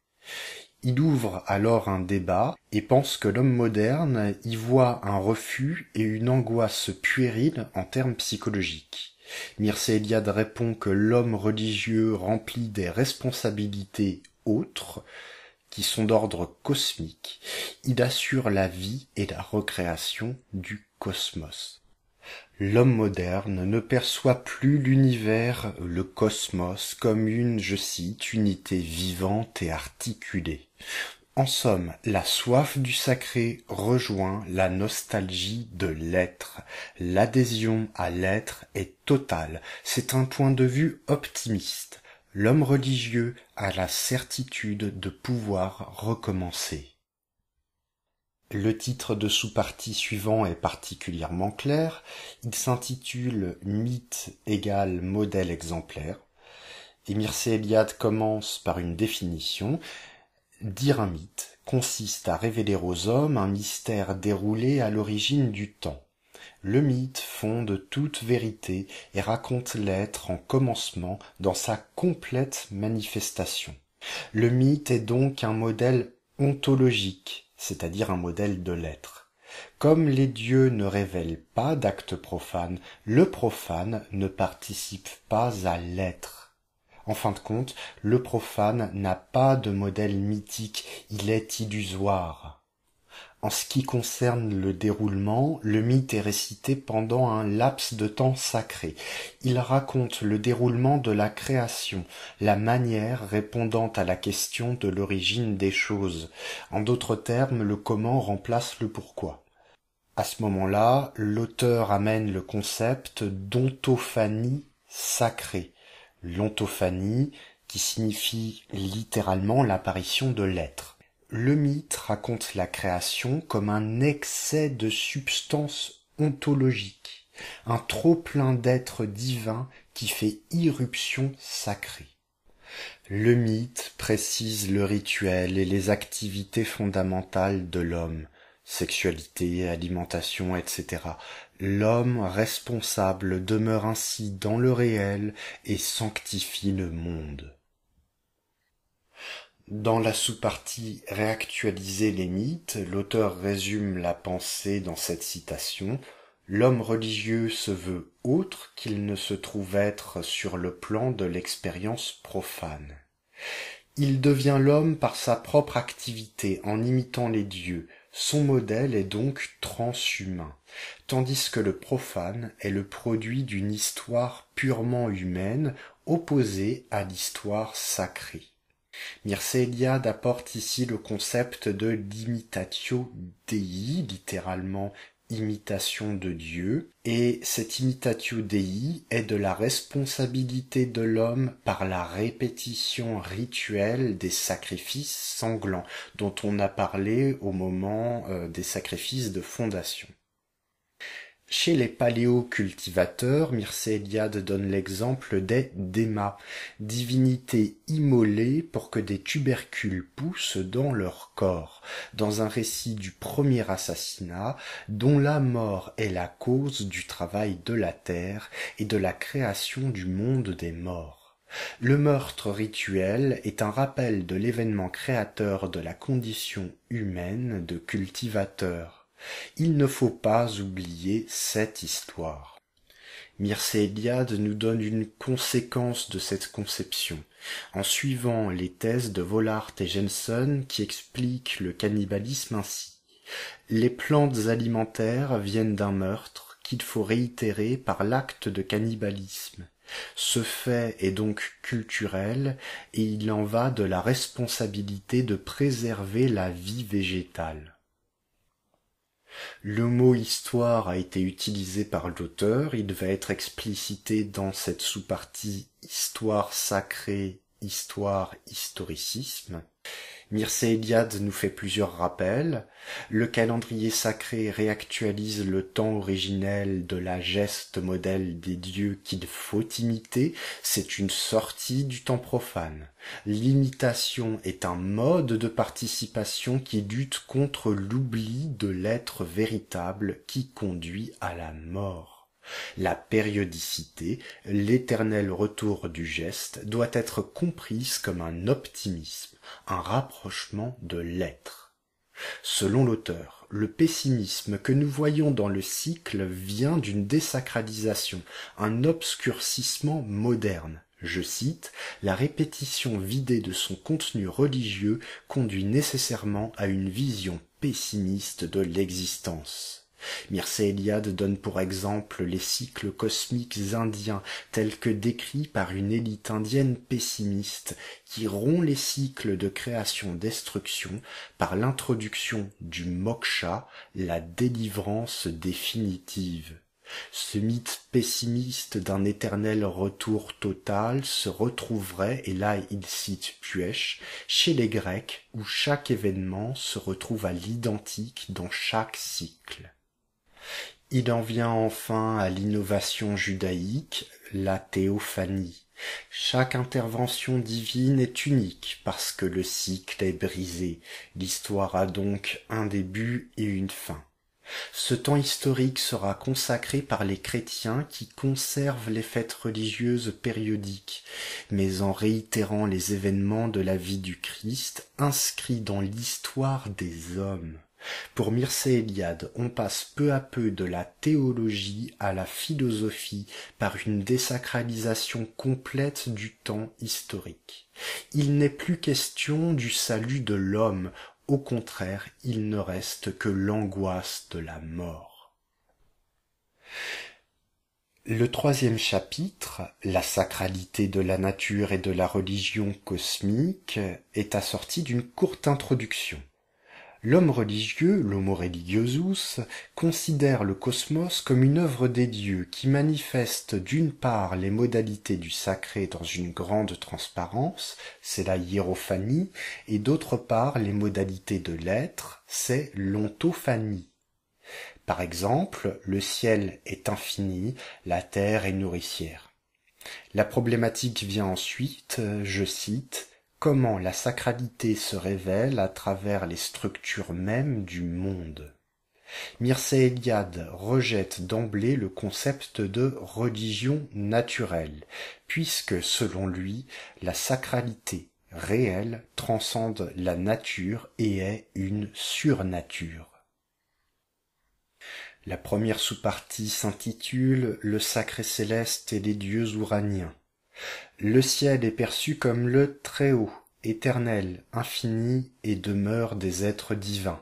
Il ouvre alors un débat et pense que l'homme moderne y voit un refus et une angoisse puérile en termes psychologiques. Mircea Eliade répond que l'homme religieux remplit des responsabilités autres, qui sont d'ordre cosmique, il assure la vie et la recréation du cosmos. L'homme moderne ne perçoit plus l'univers, le cosmos, comme une, je cite, unité vivante et articulée. En somme, la soif du sacré rejoint la nostalgie de l'être. L'adhésion à l'être est totale. C'est un point de vue optimiste. L'homme religieux a la certitude de pouvoir recommencer. Le titre de sous-partie suivant est particulièrement clair. Il s'intitule Mythe égale modèle exemplaire. Émir Eliade commence par une définition Dire un mythe consiste à révéler aux hommes un mystère déroulé à l'origine du temps. Le mythe fonde toute vérité et raconte l'être en commencement dans sa complète manifestation. Le mythe est donc un modèle ontologique, c'est-à-dire un modèle de l'être. Comme les dieux ne révèlent pas d'actes profanes, le profane ne participe pas à l'être. En fin de compte, le profane n'a pas de modèle mythique, il est illusoire. En ce qui concerne le déroulement, le mythe est récité pendant un laps de temps sacré. Il raconte le déroulement de la création, la manière répondant à la question de l'origine des choses. En d'autres termes, le comment remplace le pourquoi. À ce moment-là, l'auteur amène le concept d'ontophanie sacrée, l'ontophanie, qui signifie littéralement l'apparition de l'être. Le mythe raconte la création comme un excès de substance ontologique, un trop plein d'êtres divins qui fait irruption sacrée. Le mythe précise le rituel et les activités fondamentales de l'homme, sexualité, alimentation, etc., l'homme responsable demeure ainsi dans le réel et sanctifie le monde dans la sous-partie réactualiser les mythes l'auteur résume la pensée dans cette citation l'homme religieux se veut autre qu'il ne se trouve être sur le plan de l'expérience profane il devient l'homme par sa propre activité en imitant les dieux son modèle est donc transhumain tandis que le profane est le produit d'une histoire purement humaine opposée à l'histoire sacrée. Mircea apporte ici le concept de l'imitatio dei, littéralement imitation de Dieu, et cette imitatio dei est de la responsabilité de l'homme par la répétition rituelle des sacrifices sanglants dont on a parlé au moment euh, des sacrifices de fondation. Chez les paléocultivateurs, Mircea donne l'exemple des Démas, divinités immolées pour que des tubercules poussent dans leur corps, dans un récit du premier assassinat dont la mort est la cause du travail de la terre et de la création du monde des morts. Le meurtre rituel est un rappel de l'événement créateur de la condition humaine de cultivateur. Il ne faut pas oublier cette histoire. Mircea Eliade nous donne une conséquence de cette conception, en suivant les thèses de Volart et Jensen qui expliquent le cannibalisme ainsi. Les plantes alimentaires viennent d'un meurtre qu'il faut réitérer par l'acte de cannibalisme. Ce fait est donc culturel et il en va de la responsabilité de préserver la vie végétale. Le mot histoire a été utilisé par l'auteur, il va être explicité dans cette sous-partie histoire sacrée, histoire historicisme. Mircea Eliade nous fait plusieurs rappels. Le calendrier sacré réactualise le temps originel de la geste modèle des dieux qu'il faut imiter. C'est une sortie du temps profane. L'imitation est un mode de participation qui lutte contre l'oubli de l'être véritable qui conduit à la mort. La périodicité, l'éternel retour du geste doit être comprise comme un optimisme, un rapprochement de l'être. Selon l'auteur, le pessimisme que nous voyons dans le cycle vient d'une désacralisation, un obscurcissement moderne. Je cite, La répétition vidée de son contenu religieux conduit nécessairement à une vision pessimiste de l'existence. Mircea Eliade donne pour exemple les cycles cosmiques indiens tels que décrits par une élite indienne pessimiste qui rompt les cycles de création-destruction par l'introduction du moksha, la délivrance définitive. Ce mythe pessimiste d'un éternel retour total se retrouverait, et là il cite Puech, chez les Grecs où chaque événement se retrouve à l'identique dans chaque cycle. Il en vient enfin à l'innovation judaïque, la théophanie. Chaque intervention divine est unique parce que le cycle est brisé. L'histoire a donc un début et une fin. Ce temps historique sera consacré par les chrétiens qui conservent les fêtes religieuses périodiques, mais en réitérant les événements de la vie du Christ inscrits dans l'histoire des hommes. Pour Mircea Eliade, on passe peu à peu de la théologie à la philosophie par une désacralisation complète du temps historique. Il n'est plus question du salut de l'homme, au contraire, il ne reste que l'angoisse de la mort. Le troisième chapitre, la sacralité de la nature et de la religion cosmique, est assorti d'une courte introduction. L'homme religieux, l'homo religiosus, considère le cosmos comme une œuvre des dieux qui manifeste d'une part les modalités du sacré dans une grande transparence, c'est la hiérophanie, et d'autre part les modalités de l'être, c'est l'ontophanie. Par exemple, le ciel est infini, la terre est nourricière. La problématique vient ensuite, je cite, comment la sacralité se révèle à travers les structures mêmes du monde. Mircea Eliade rejette d'emblée le concept de religion naturelle, puisque selon lui, la sacralité réelle transcende la nature et est une surnature. La première sous-partie s'intitule Le sacré céleste et les dieux ouraniens. Le ciel est perçu comme le Très-Haut, éternel, infini et demeure des êtres divins.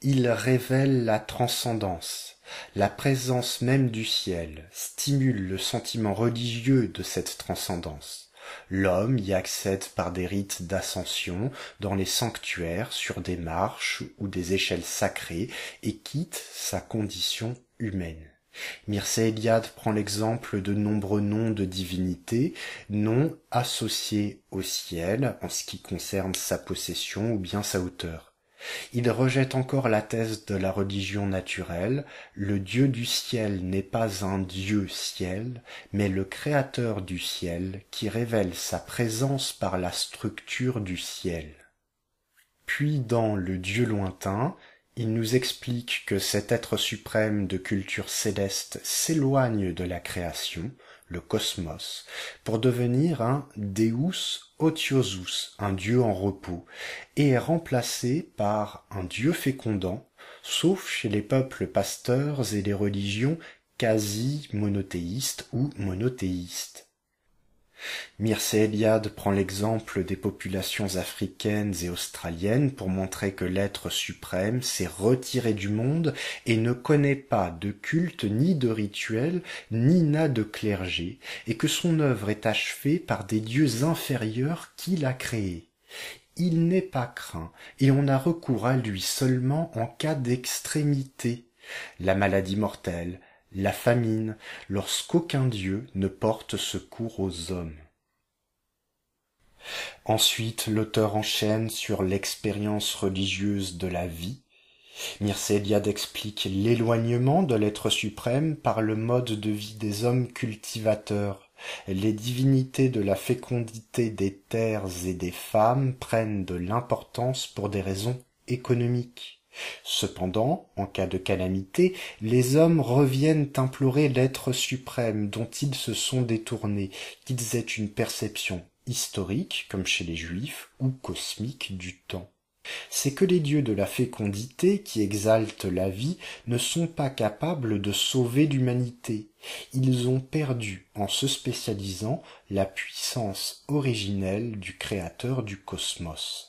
Il révèle la transcendance. La présence même du ciel stimule le sentiment religieux de cette transcendance. L'homme y accède par des rites d'ascension dans les sanctuaires, sur des marches ou des échelles sacrées, et quitte sa condition humaine. Mircea Eliade prend l'exemple de nombreux noms de divinités, noms associés au ciel en ce qui concerne sa possession ou bien sa hauteur. Il rejette encore la thèse de la religion naturelle, le Dieu du ciel n'est pas un Dieu ciel, mais le Créateur du ciel qui révèle sa présence par la structure du ciel. Puis dans le Dieu lointain, il nous explique que cet être suprême de culture céleste s'éloigne de la création, le cosmos, pour devenir un deus otiosus, un dieu en repos, et est remplacé par un dieu fécondant, sauf chez les peuples pasteurs et les religions quasi monothéistes ou monothéistes. Mircea Eliade prend l'exemple des populations africaines et australiennes pour montrer que l'être suprême s'est retiré du monde et ne connaît pas de culte ni de rituel ni n'a de clergé et que son œuvre est achevée par des dieux inférieurs qu'il a créés il n'est pas craint et on a recours à lui seulement en cas d'extrémité la maladie mortelle la famine, lorsqu'aucun Dieu ne porte secours aux hommes. Ensuite, l'auteur enchaîne sur l'expérience religieuse de la vie. Myrcéliade explique l'éloignement de l'être suprême par le mode de vie des hommes cultivateurs. Les divinités de la fécondité des terres et des femmes prennent de l'importance pour des raisons économiques cependant en cas de calamité les hommes reviennent implorer l'être suprême dont ils se sont détournés qu'ils aient une perception historique comme chez les juifs ou cosmique du temps c'est que les dieux de la fécondité qui exaltent la vie ne sont pas capables de sauver l'humanité ils ont perdu en se spécialisant la puissance originelle du créateur du cosmos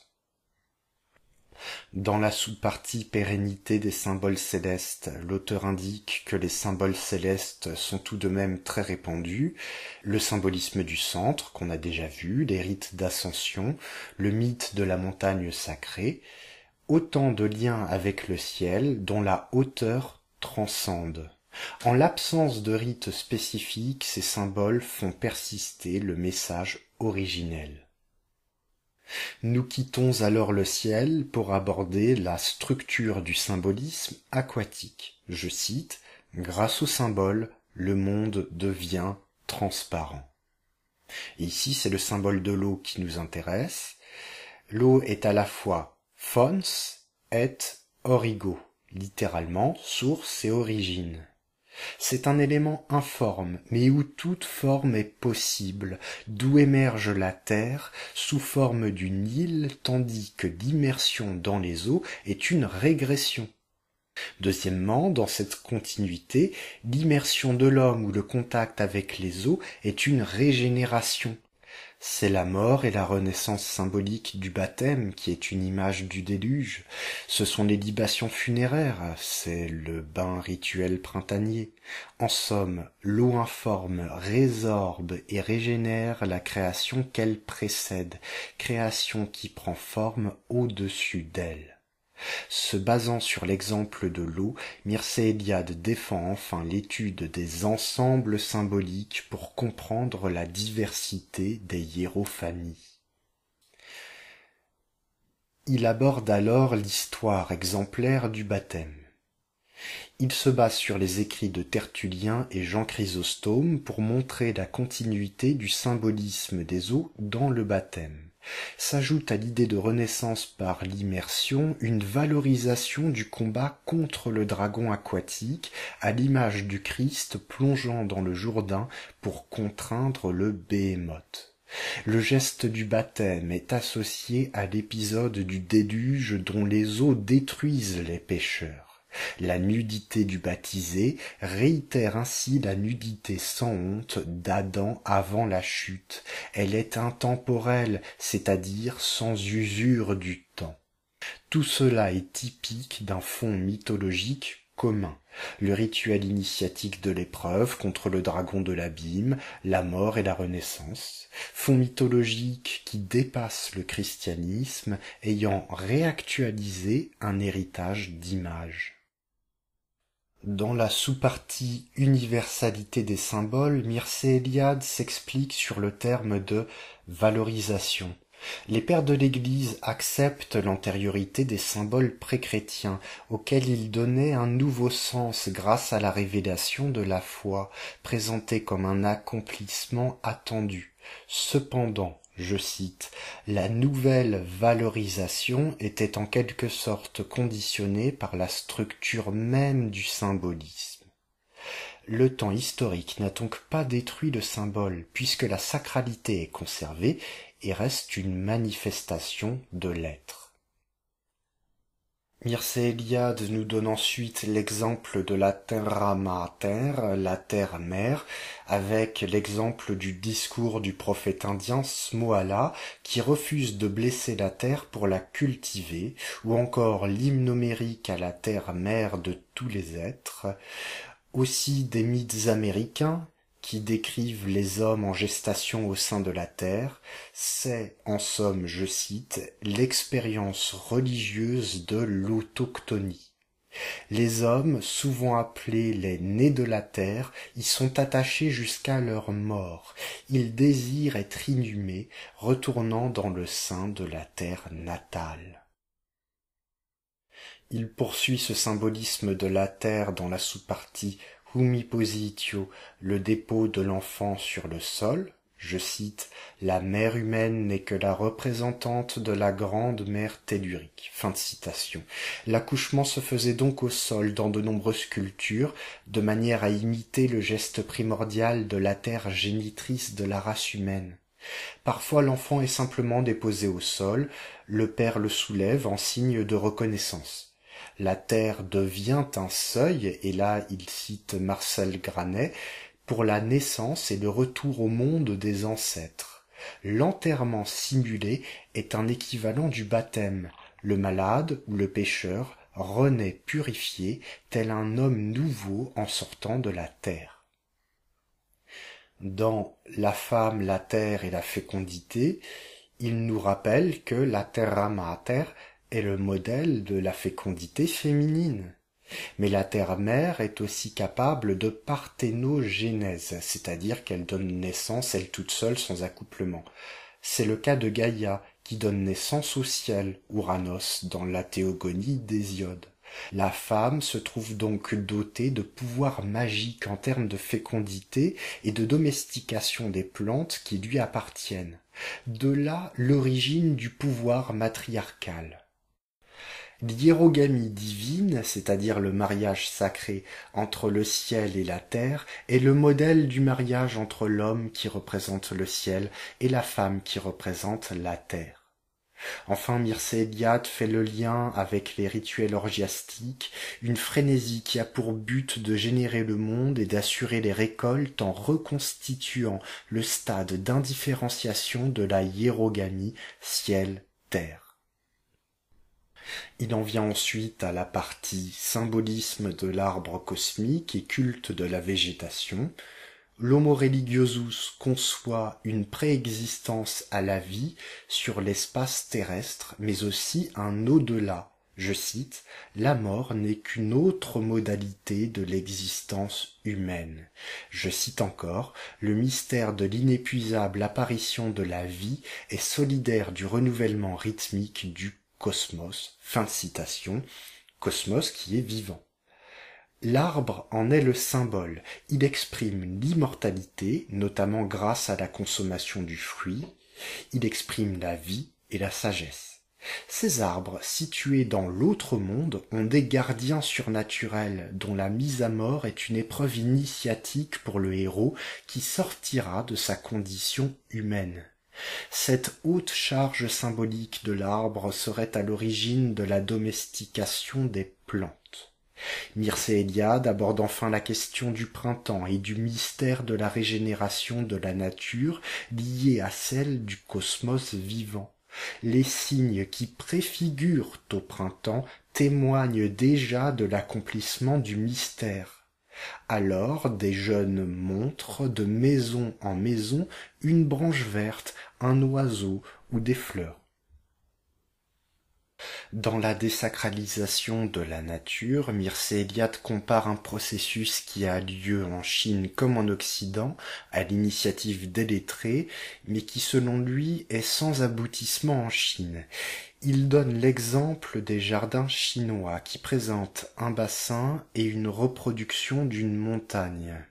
dans la sous-partie Pérennité des symboles célestes, l'auteur indique que les symboles célestes sont tout de même très répandus, le symbolisme du centre qu'on a déjà vu, les rites d'ascension, le mythe de la montagne sacrée, autant de liens avec le ciel dont la hauteur transcende. En l'absence de rites spécifiques, ces symboles font persister le message originel. Nous quittons alors le ciel pour aborder la structure du symbolisme aquatique. Je cite, Grâce au symbole, le monde devient transparent. ici, c'est le symbole de l'eau qui nous intéresse. L'eau est à la fois fons et origo, littéralement source et origine c'est un élément informe mais où toute forme est possible d'où émerge la terre sous forme d'une île tandis que l'immersion dans les eaux est une régression deuxièmement dans cette continuité l'immersion de l'homme ou le contact avec les eaux est une régénération c'est la mort et la renaissance symbolique du baptême qui est une image du déluge. Ce sont les libations funéraires, c'est le bain rituel printanier. En somme, l'eau informe, résorbe et régénère la création qu'elle précède, création qui prend forme au-dessus d'elle. Se basant sur l'exemple de l'eau, Mircea Eliade défend enfin l'étude des ensembles symboliques pour comprendre la diversité des hiérophanies. Il aborde alors l'histoire exemplaire du baptême. Il se base sur les écrits de Tertullien et Jean Chrysostome pour montrer la continuité du symbolisme des eaux dans le baptême. S'ajoute à l'idée de renaissance par l'immersion une valorisation du combat contre le dragon aquatique, à l'image du Christ plongeant dans le Jourdain pour contraindre le Béhémoth. Le geste du baptême est associé à l'épisode du déluge dont les eaux détruisent les pêcheurs. La nudité du baptisé réitère ainsi la nudité sans honte d'Adam avant la chute. Elle est intemporelle, c'est-à-dire sans usure du temps. Tout cela est typique d'un fond mythologique commun. Le rituel initiatique de l'épreuve contre le dragon de l'abîme, la mort et la renaissance, fond mythologique qui dépasse le christianisme, ayant réactualisé un héritage d'images. Dans la sous-partie universalité des symboles, Mircea Eliade s'explique sur le terme de valorisation. Les pères de l'Église acceptent l'antériorité des symboles préchrétiens, auxquels ils donnaient un nouveau sens grâce à la révélation de la foi, présentée comme un accomplissement attendu. Cependant, je cite, La nouvelle valorisation était en quelque sorte conditionnée par la structure même du symbolisme. Le temps historique n'a donc pas détruit le symbole, puisque la sacralité est conservée et reste une manifestation de l'être. Mircea Eliade nous donne ensuite l'exemple de la terra mater, la terre mère, avec l'exemple du discours du prophète indien Smoala qui refuse de blesser la terre pour la cultiver, ou encore l'hymnomérique à la terre mère de tous les êtres, aussi des mythes américains qui décrivent les hommes en gestation au sein de la terre, c'est, en somme, je cite, l'expérience religieuse de l'autochtonie. Les hommes, souvent appelés les nés de la terre, y sont attachés jusqu'à leur mort. Ils désirent être inhumés, retournant dans le sein de la terre natale. Il poursuit ce symbolisme de la terre dans la sous-partie positio » le dépôt de l'enfant sur le sol. Je cite La mère humaine n'est que la représentante de la grande mère tellurique. Fin de citation. L'accouchement se faisait donc au sol dans de nombreuses cultures, de manière à imiter le geste primordial de la terre génitrice de la race humaine. Parfois l'enfant est simplement déposé au sol, le père le soulève en signe de reconnaissance la terre devient un seuil, et là il cite Marcel Granet, pour la naissance et le retour au monde des ancêtres. L'enterrement simulé est un équivalent du baptême. Le malade ou le pécheur renaît purifié tel un homme nouveau en sortant de la terre. Dans La femme, la terre et la fécondité, il nous rappelle que la terra mater est le modèle de la fécondité féminine. Mais la terre-mère est aussi capable de parthénogénèse, c'est-à-dire qu'elle donne naissance elle toute seule sans accouplement. C'est le cas de Gaïa, qui donne naissance au ciel, Ouranos, dans la théogonie d'Hésiode. La femme se trouve donc dotée de pouvoirs magiques en termes de fécondité et de domestication des plantes qui lui appartiennent. De là l'origine du pouvoir matriarcal. L'hiérogamie divine, c'est-à-dire le mariage sacré entre le ciel et la terre, est le modèle du mariage entre l'homme qui représente le ciel et la femme qui représente la terre. Enfin, Mircea Eliade fait le lien avec les rituels orgiastiques, une frénésie qui a pour but de générer le monde et d'assurer les récoltes en reconstituant le stade d'indifférenciation de la hiérogamie ciel-terre. Il en vient ensuite à la partie symbolisme de l'arbre cosmique et culte de la végétation. L'Homo religiosus conçoit une préexistence à la vie sur l'espace terrestre, mais aussi un au-delà. Je cite, La mort n'est qu'une autre modalité de l'existence humaine. Je cite encore, Le mystère de l'inépuisable apparition de la vie est solidaire du renouvellement rythmique du cosmos. Fin de citation. Cosmos qui est vivant. L'arbre en est le symbole. Il exprime l'immortalité, notamment grâce à la consommation du fruit. Il exprime la vie et la sagesse. Ces arbres, situés dans l'autre monde, ont des gardiens surnaturels dont la mise à mort est une épreuve initiatique pour le héros qui sortira de sa condition humaine cette haute charge symbolique de l'arbre serait à l'origine de la domestication des plantes mircea eliade aborde enfin la question du printemps et du mystère de la régénération de la nature liée à celle du cosmos vivant les signes qui préfigurent au printemps témoignent déjà de l'accomplissement du mystère alors des jeunes montrent de maison en maison une branche verte, un oiseau ou des fleurs. Dans la désacralisation de la nature, Mircea Eliade compare un processus qui a lieu en Chine comme en Occident, à l'initiative des mais qui selon lui est sans aboutissement en Chine. Il donne l'exemple des jardins chinois qui présentent un bassin et une reproduction d'une montagne.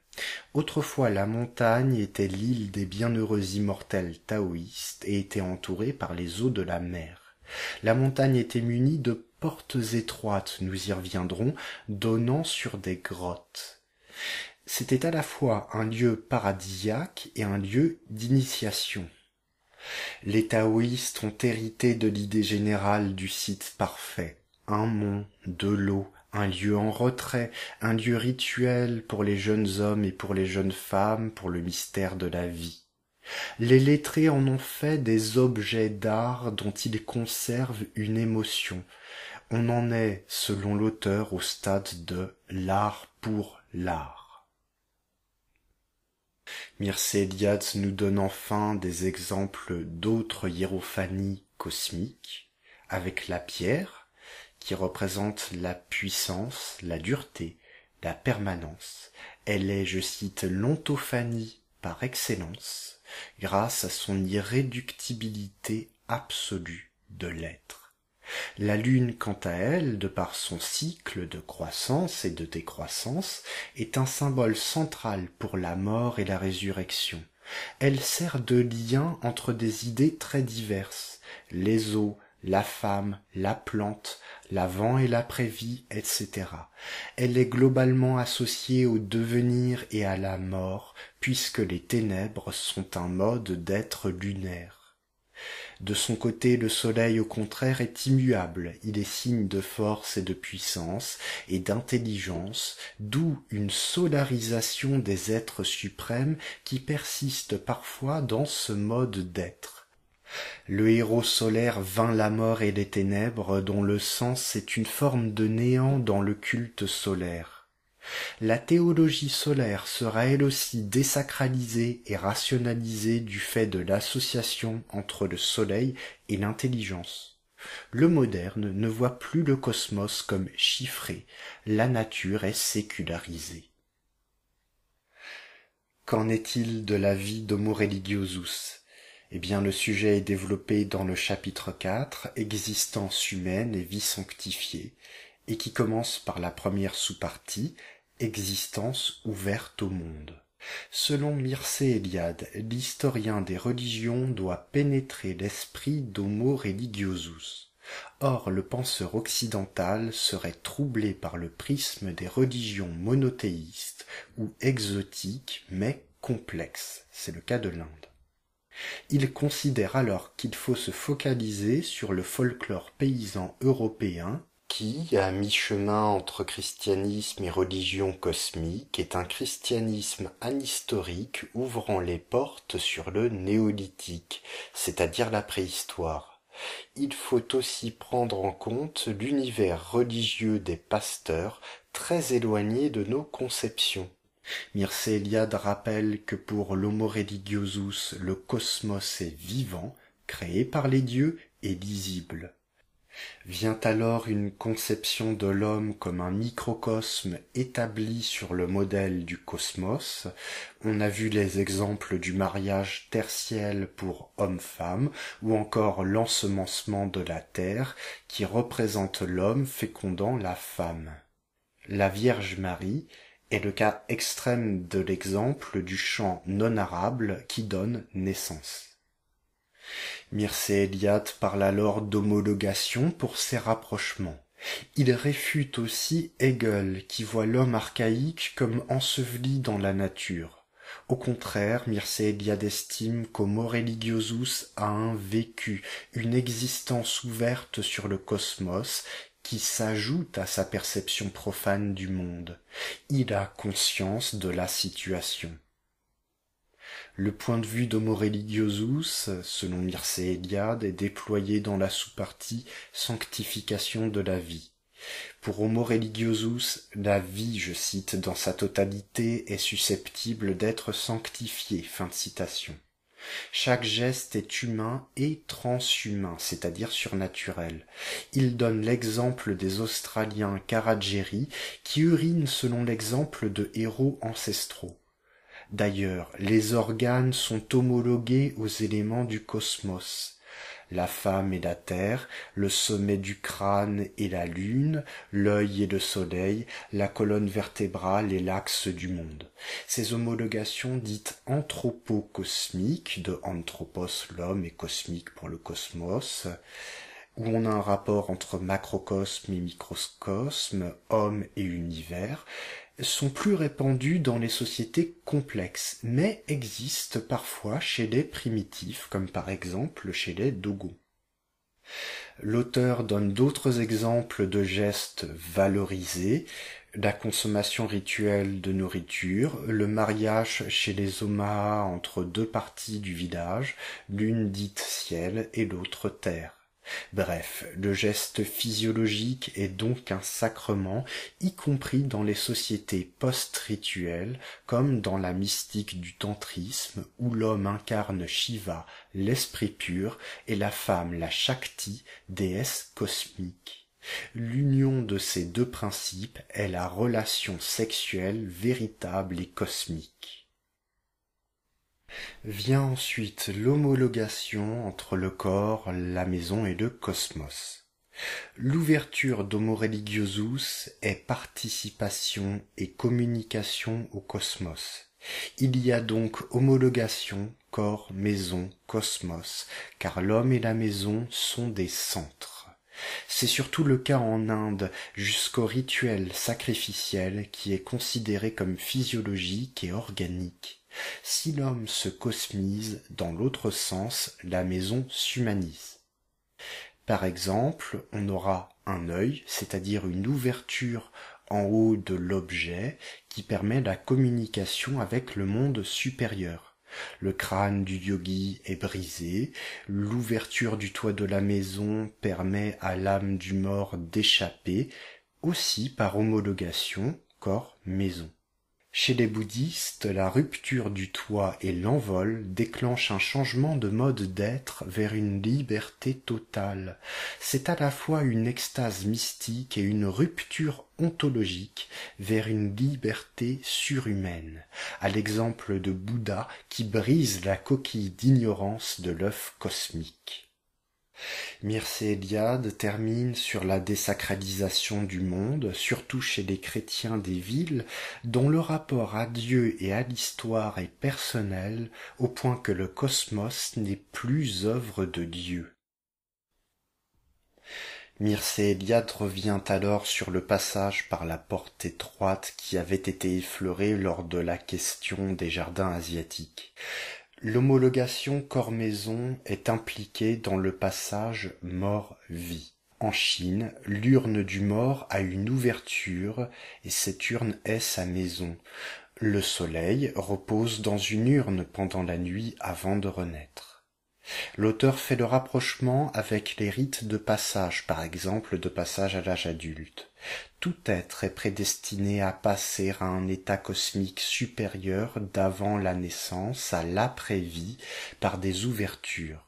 Autrefois la montagne était l'île des bienheureux immortels taoïstes et était entourée par les eaux de la mer. La montagne était munie de portes étroites, nous y reviendrons, donnant sur des grottes. C'était à la fois un lieu paradisiaque et un lieu d'initiation. Les taoïstes ont hérité de l'idée générale du site parfait. Un mont, de l'eau, un lieu en retrait, un lieu rituel pour les jeunes hommes et pour les jeunes femmes, pour le mystère de la vie. Les lettrés en ont fait des objets d'art dont ils conservent une émotion. On en est, selon l'auteur, au stade de l'art pour l'art. Mircéliades nous donne enfin des exemples d'autres hiérophanies cosmiques, avec la pierre, qui représente la puissance, la dureté, la permanence. Elle est, je cite, l'ontophanie par excellence, grâce à son irréductibilité absolue de l'être. La Lune, quant à elle, de par son cycle de croissance et de décroissance, est un symbole central pour la mort et la résurrection. Elle sert de lien entre des idées très diverses, les eaux, la femme, la plante, l'avant et l'après-vie, etc. Elle est globalement associée au devenir et à la mort, puisque les ténèbres sont un mode d'être lunaire. De son côté, le soleil au contraire est immuable, il est signe de force et de puissance et d'intelligence, d'où une solarisation des êtres suprêmes qui persiste parfois dans ce mode d'être le héros solaire vint la mort et les ténèbres dont le sens est une forme de néant dans le culte solaire la théologie solaire sera elle aussi désacralisée et rationalisée du fait de l'association entre le soleil et l'intelligence le moderne ne voit plus le cosmos comme chiffré la nature est sécularisée qu'en est-il de la vie eh bien, le sujet est développé dans le chapitre 4, Existence humaine et vie sanctifiée, et qui commence par la première sous-partie, Existence ouverte au monde. Selon Mircea Eliade, l'historien des religions doit pénétrer l'esprit d'Homo religiosus. Or, le penseur occidental serait troublé par le prisme des religions monothéistes ou exotiques mais complexes. C'est le cas de l'Inde. Il considère alors qu'il faut se focaliser sur le folklore paysan européen qui, à mi-chemin entre christianisme et religion cosmique, est un christianisme anhistorique ouvrant les portes sur le néolithique, c'est-à-dire la préhistoire. Il faut aussi prendre en compte l'univers religieux des pasteurs très éloigné de nos conceptions. Mircea rappelle que pour l'Homo religiosus, le cosmos est vivant, créé par les dieux et lisible. Vient alors une conception de l'homme comme un microcosme établi sur le modèle du cosmos. On a vu les exemples du mariage tertiel pour homme-femme ou encore l'ensemencement de la terre qui représente l'homme fécondant la femme. La Vierge Marie est le cas extrême de l'exemple du chant non arable qui donne naissance. Mircea Eliade parle alors d'homologation pour ses rapprochements. Il réfute aussi Hegel qui voit l'homme archaïque comme enseveli dans la nature. Au contraire, Mircea Eliade estime qu'Homo religiosus a un vécu, une existence ouverte sur le cosmos qui s'ajoute à sa perception profane du monde. Il a conscience de la situation. Le point de vue d'Homo religiosus, selon Mircea Eliade, est déployé dans la sous-partie Sanctification de la vie. Pour Homo religiosus, la vie, je cite, dans sa totalité est susceptible d'être sanctifiée. Fin de citation. Chaque geste est humain et transhumain, c'est-à-dire surnaturel. Il donne l'exemple des Australiens Karadjeri qui urinent selon l'exemple de héros ancestraux. D'ailleurs, les organes sont homologués aux éléments du cosmos la femme et la terre le sommet du crâne et la lune l'œil et le soleil la colonne vertébrale et l'axe du monde ces homologations dites anthropocosmiques, de anthropos l'homme et cosmique pour le cosmos où on a un rapport entre macrocosme et microcosme homme et univers sont plus répandus dans les sociétés complexes, mais existent parfois chez les primitifs, comme par exemple chez les Dogons. L'auteur donne d'autres exemples de gestes valorisés, la consommation rituelle de nourriture, le mariage chez les Omaha entre deux parties du village, l'une dite ciel et l'autre terre. Bref, le geste physiologique est donc un sacrement, y compris dans les sociétés post-rituelles, comme dans la mystique du tantrisme, où l'homme incarne Shiva, l'esprit pur, et la femme la Shakti, déesse cosmique. L'union de ces deux principes est la relation sexuelle véritable et cosmique. Vient ensuite l'homologation entre le corps, la maison et le cosmos. L'ouverture d'Homo religiosus est participation et communication au cosmos. Il y a donc homologation, corps, maison, cosmos, car l'homme et la maison sont des centres. C'est surtout le cas en Inde jusqu'au rituel sacrificiel qui est considéré comme physiologique et organique. Si l'homme se cosmise, dans l'autre sens, la maison s'humanise. Par exemple, on aura un œil, c'est-à-dire une ouverture en haut de l'objet qui permet la communication avec le monde supérieur. Le crâne du yogi est brisé, l'ouverture du toit de la maison permet à l'âme du mort d'échapper, aussi par homologation corps-maison. Chez les bouddhistes, la rupture du toit et l'envol déclenchent un changement de mode d'être vers une liberté totale. C'est à la fois une extase mystique et une rupture ontologique vers une liberté surhumaine, à l'exemple de Bouddha qui brise la coquille d'ignorance de l'œuf cosmique. Mircea Eliade termine sur la désacralisation du monde, surtout chez les chrétiens des villes, dont le rapport à Dieu et à l'histoire est personnel au point que le cosmos n'est plus œuvre de Dieu. Mircea Eliade revient alors sur le passage par la porte étroite qui avait été effleurée lors de la question des jardins asiatiques. L'homologation corps-maison est impliquée dans le passage mort-vie. En Chine, l'urne du mort a une ouverture et cette urne est sa maison. Le soleil repose dans une urne pendant la nuit avant de renaître. L'auteur fait le rapprochement avec les rites de passage, par exemple de passage à l'âge adulte. Tout être est prédestiné à passer à un état cosmique supérieur d'avant la naissance à l'après-vie par des ouvertures.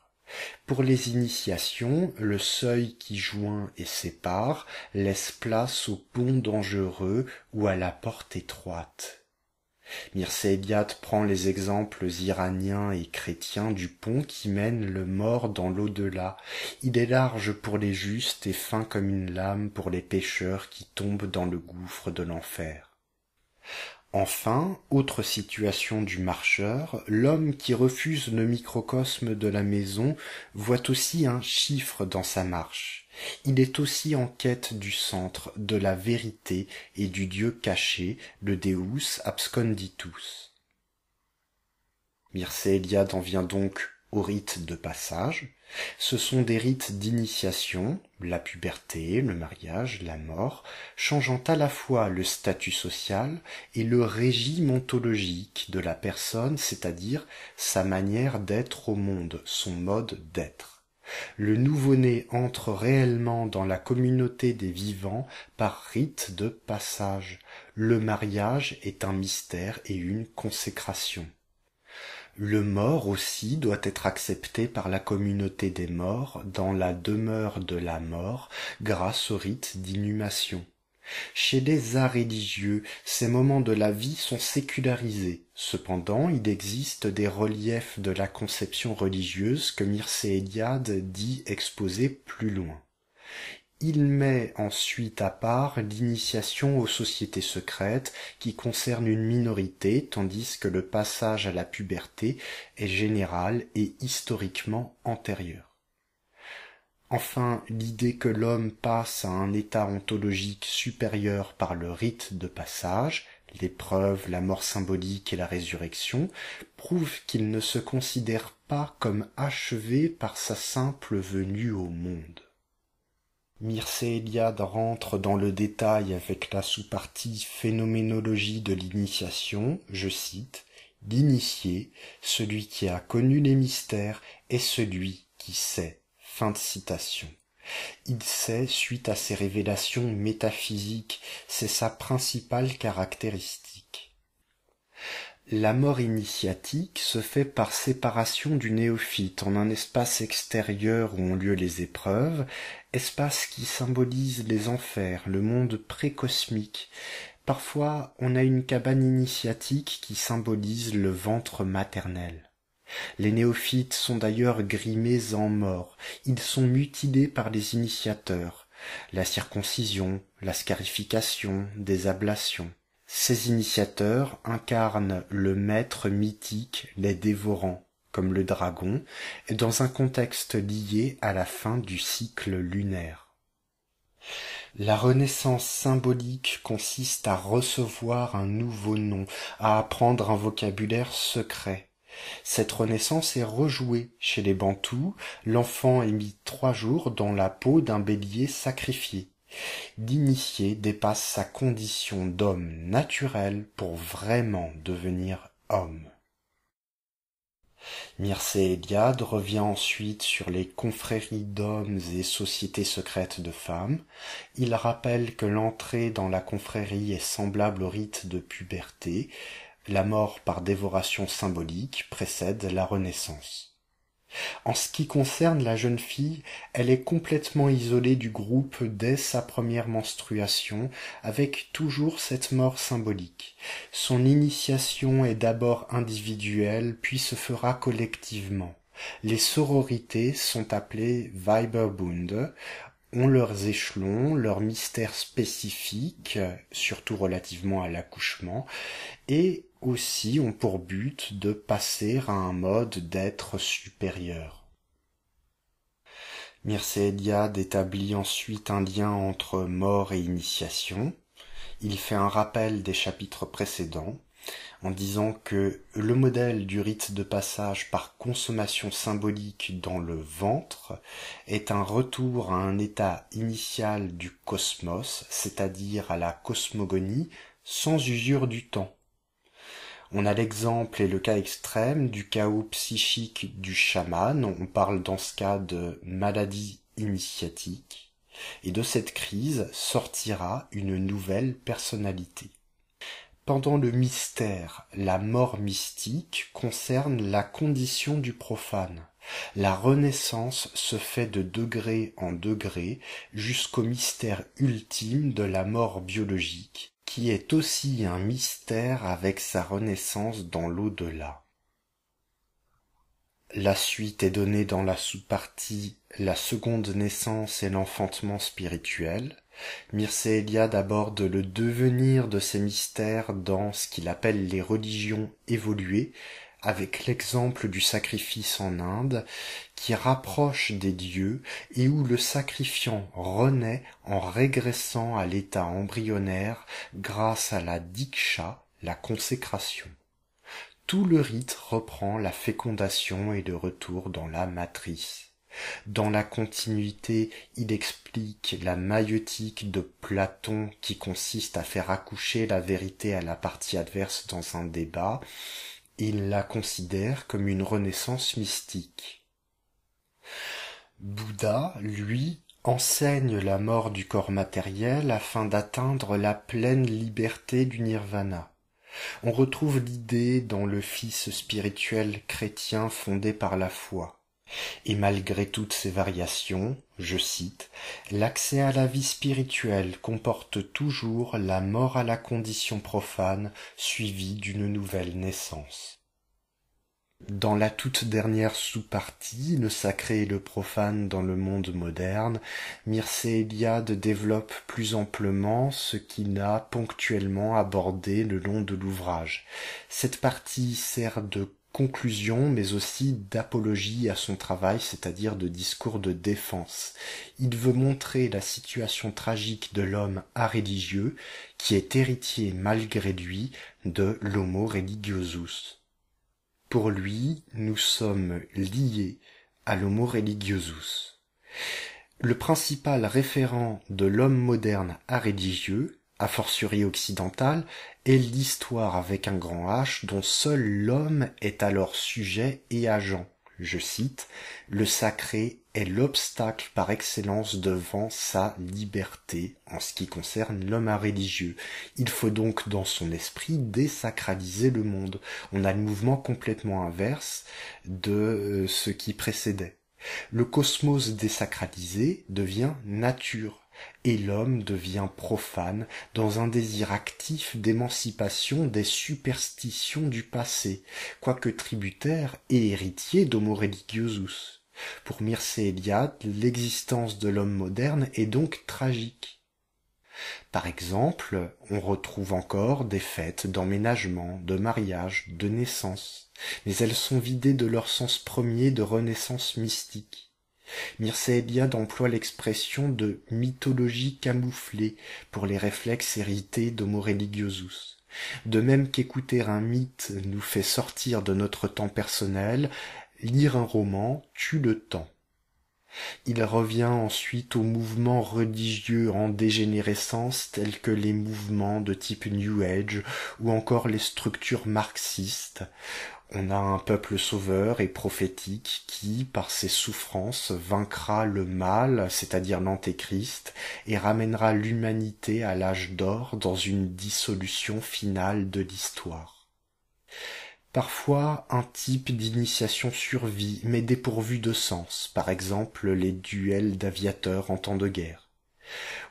Pour les initiations, le seuil qui joint et sépare laisse place au pont dangereux ou à la porte étroite. Mircea prend les exemples iraniens et chrétiens du pont qui mène le mort dans l'au-delà. Il est large pour les justes et fin comme une lame pour les pécheurs qui tombent dans le gouffre de l'enfer. Enfin, autre situation du marcheur, l'homme qui refuse le microcosme de la maison voit aussi un chiffre dans sa marche. Il est aussi en quête du centre, de la vérité et du Dieu caché, le Deus absconditus. Mircea Eliade en vient donc aux rites de passage. Ce sont des rites d'initiation, la puberté, le mariage, la mort, changeant à la fois le statut social et le régime ontologique de la personne, c'est-à-dire sa manière d'être au monde, son mode d'être. Le nouveau-né entre réellement dans la communauté des vivants par rite de passage. Le mariage est un mystère et une consécration. Le mort aussi doit être accepté par la communauté des morts dans la demeure de la mort grâce au rite d'inhumation. Chez des arts religieux, ces moments de la vie sont sécularisés, Cependant, il existe des reliefs de la conception religieuse que Mircea dit exposer plus loin. Il met ensuite à part l'initiation aux sociétés secrètes qui concerne une minorité tandis que le passage à la puberté est général et historiquement antérieur. Enfin, l'idée que l'homme passe à un état ontologique supérieur par le rite de passage l'épreuve, la mort symbolique et la résurrection, prouvent qu'il ne se considère pas comme achevé par sa simple venue au monde. Mircea Eliade rentre dans le détail avec la sous-partie phénoménologie de l'initiation, je cite, L'initié, celui qui a connu les mystères, est celui qui sait. Fin de citation. Il sait, suite à ses révélations métaphysiques, c'est sa principale caractéristique. La mort initiatique se fait par séparation du néophyte en un espace extérieur où ont lieu les épreuves, espace qui symbolise les enfers, le monde précosmique. Parfois, on a une cabane initiatique qui symbolise le ventre maternel. Les néophytes sont d'ailleurs grimés en morts, ils sont mutilés par les initiateurs, la circoncision, la scarification, des ablations. Ces initiateurs incarnent le maître mythique les dévorants, comme le dragon, dans un contexte lié à la fin du cycle lunaire. La renaissance symbolique consiste à recevoir un nouveau nom, à apprendre un vocabulaire secret. Cette renaissance est rejouée chez les Bantous. L'enfant est mis trois jours dans la peau d'un bélier sacrifié. L'initié dépasse sa condition d'homme naturel pour vraiment devenir homme. Mircea revient ensuite sur les confréries d'hommes et sociétés secrètes de femmes. Il rappelle que l'entrée dans la confrérie est semblable au rite de puberté, la mort par dévoration symbolique précède la renaissance. En ce qui concerne la jeune fille, elle est complètement isolée du groupe dès sa première menstruation, avec toujours cette mort symbolique. Son initiation est d'abord individuelle, puis se fera collectivement. Les sororités sont appelées Weiberbunde, ont leurs échelons, leurs mystères spécifiques, surtout relativement à l'accouchement, et aussi ont pour but de passer à un mode d'être supérieur. Mircea Eliade établit ensuite un lien entre mort et initiation. Il fait un rappel des chapitres précédents en disant que le modèle du rite de passage par consommation symbolique dans le ventre est un retour à un état initial du cosmos, c'est-à-dire à la cosmogonie sans usure du temps on a l'exemple et le cas extrême du chaos psychique du chaman, on parle dans ce cas de maladie initiatique, et de cette crise sortira une nouvelle personnalité. Pendant le mystère, la mort mystique concerne la condition du profane. La renaissance se fait de degré en degré jusqu'au mystère ultime de la mort biologique, qui est aussi un mystère avec sa renaissance dans l'au-delà. La suite est donnée dans la sous-partie La seconde naissance et l'enfantement spirituel. Mircea Eliade aborde le devenir de ces mystères dans ce qu'il appelle les religions évoluées, avec l'exemple du sacrifice en Inde, qui rapproche des dieux et où le sacrifiant renaît en régressant à l'état embryonnaire grâce à la diksha, la consécration. Tout le rite reprend la fécondation et le retour dans la matrice. Dans la continuité, il explique la maïeutique de Platon qui consiste à faire accoucher la vérité à la partie adverse dans un débat. Il la considère comme une renaissance mystique. Bouddha, lui, enseigne la mort du corps matériel afin d'atteindre la pleine liberté du nirvana. On retrouve l'idée dans le fils spirituel chrétien fondé par la foi. Et malgré toutes ces variations, je cite, l'accès à la vie spirituelle comporte toujours la mort à la condition profane suivie d'une nouvelle naissance. Dans la toute dernière sous-partie, le sacré et le profane dans le monde moderne, Mircea Eliade développe plus amplement ce qu'il a ponctuellement abordé le long de l'ouvrage. Cette partie sert de conclusion, mais aussi d'apologie à son travail, c'est-à-dire de discours de défense. Il veut montrer la situation tragique de l'homme religieux qui est héritier malgré lui de l'homo religiosus. Pour lui, nous sommes liés à l'homo religiosus. Le principal référent de l'homme moderne à religieux, a fortiori occidental, est l'histoire avec un grand H dont seul l'homme est alors sujet et agent je cite, Le sacré est l'obstacle par excellence devant sa liberté en ce qui concerne l'homme à religieux. Il faut donc dans son esprit désacraliser le monde. On a le mouvement complètement inverse de euh, ce qui précédait. Le cosmos désacralisé devient nature, et l'homme devient profane dans un désir actif d'émancipation des superstitions du passé quoique tributaire et héritier d'homo religiosus pour Mircea Eliade, l'existence de l'homme moderne est donc tragique. Par exemple, on retrouve encore des fêtes d'emménagement, de mariage, de naissance, mais elles sont vidées de leur sens premier de renaissance mystique. Mircea Eliade emploie l'expression de mythologie camouflée pour les réflexes hérités d'Homo religiosus. De même qu'écouter un mythe nous fait sortir de notre temps personnel, lire un roman tue le temps il revient ensuite aux mouvements religieux en dégénérescence tels que les mouvements de type New Age ou encore les structures marxistes. On a un peuple sauveur et prophétique qui, par ses souffrances, vaincra le mal, c'est-à-dire l'antéchrist, et ramènera l'humanité à l'âge d'or dans une dissolution finale de l'histoire. Parfois, un type d'initiation survit, mais dépourvu de sens, par exemple les duels d'aviateurs en temps de guerre.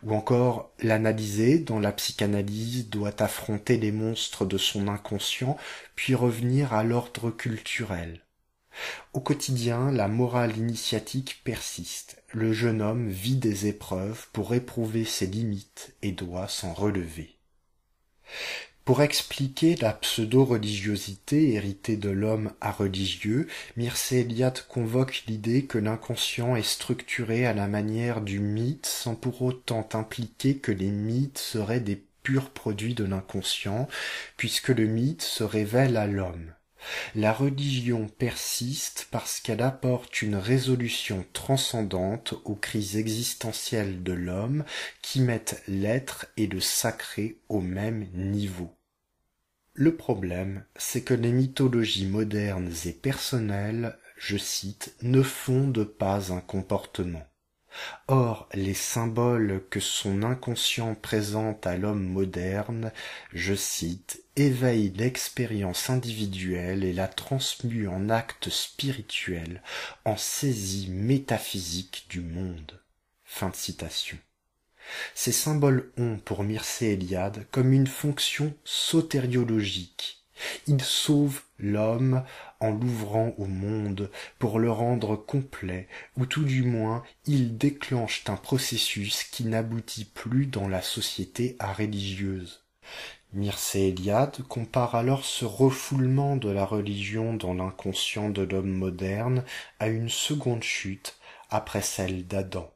Ou encore, l'analysé, dans la psychanalyse, doit affronter les monstres de son inconscient, puis revenir à l'ordre culturel. Au quotidien, la morale initiatique persiste. Le jeune homme vit des épreuves pour éprouver ses limites et doit s'en relever. Pour expliquer la pseudo-religiosité héritée de l'homme à religieux, Mircea Eliade convoque l'idée que l'inconscient est structuré à la manière du mythe sans pour autant impliquer que les mythes seraient des purs produits de l'inconscient, puisque le mythe se révèle à l'homme. La religion persiste parce qu'elle apporte une résolution transcendante aux crises existentielles de l'homme qui mettent l'être et le sacré au même niveau. Le problème, c'est que les mythologies modernes et personnelles, je cite, ne fondent pas un comportement. Or, les symboles que son inconscient présente à l'homme moderne, je cite, éveillent l'expérience individuelle et la transmue en acte spirituel, en saisie métaphysique du monde. Fin de citation. Ces symboles ont, pour Mircea Eliade, comme une fonction sotériologique. Ils sauvent l'homme en l'ouvrant au monde pour le rendre complet, ou tout du moins ils déclenchent un processus qui n'aboutit plus dans la société à religieuse. Mircea Eliade compare alors ce refoulement de la religion dans l'inconscient de l'homme moderne à une seconde chute après celle d'Adam.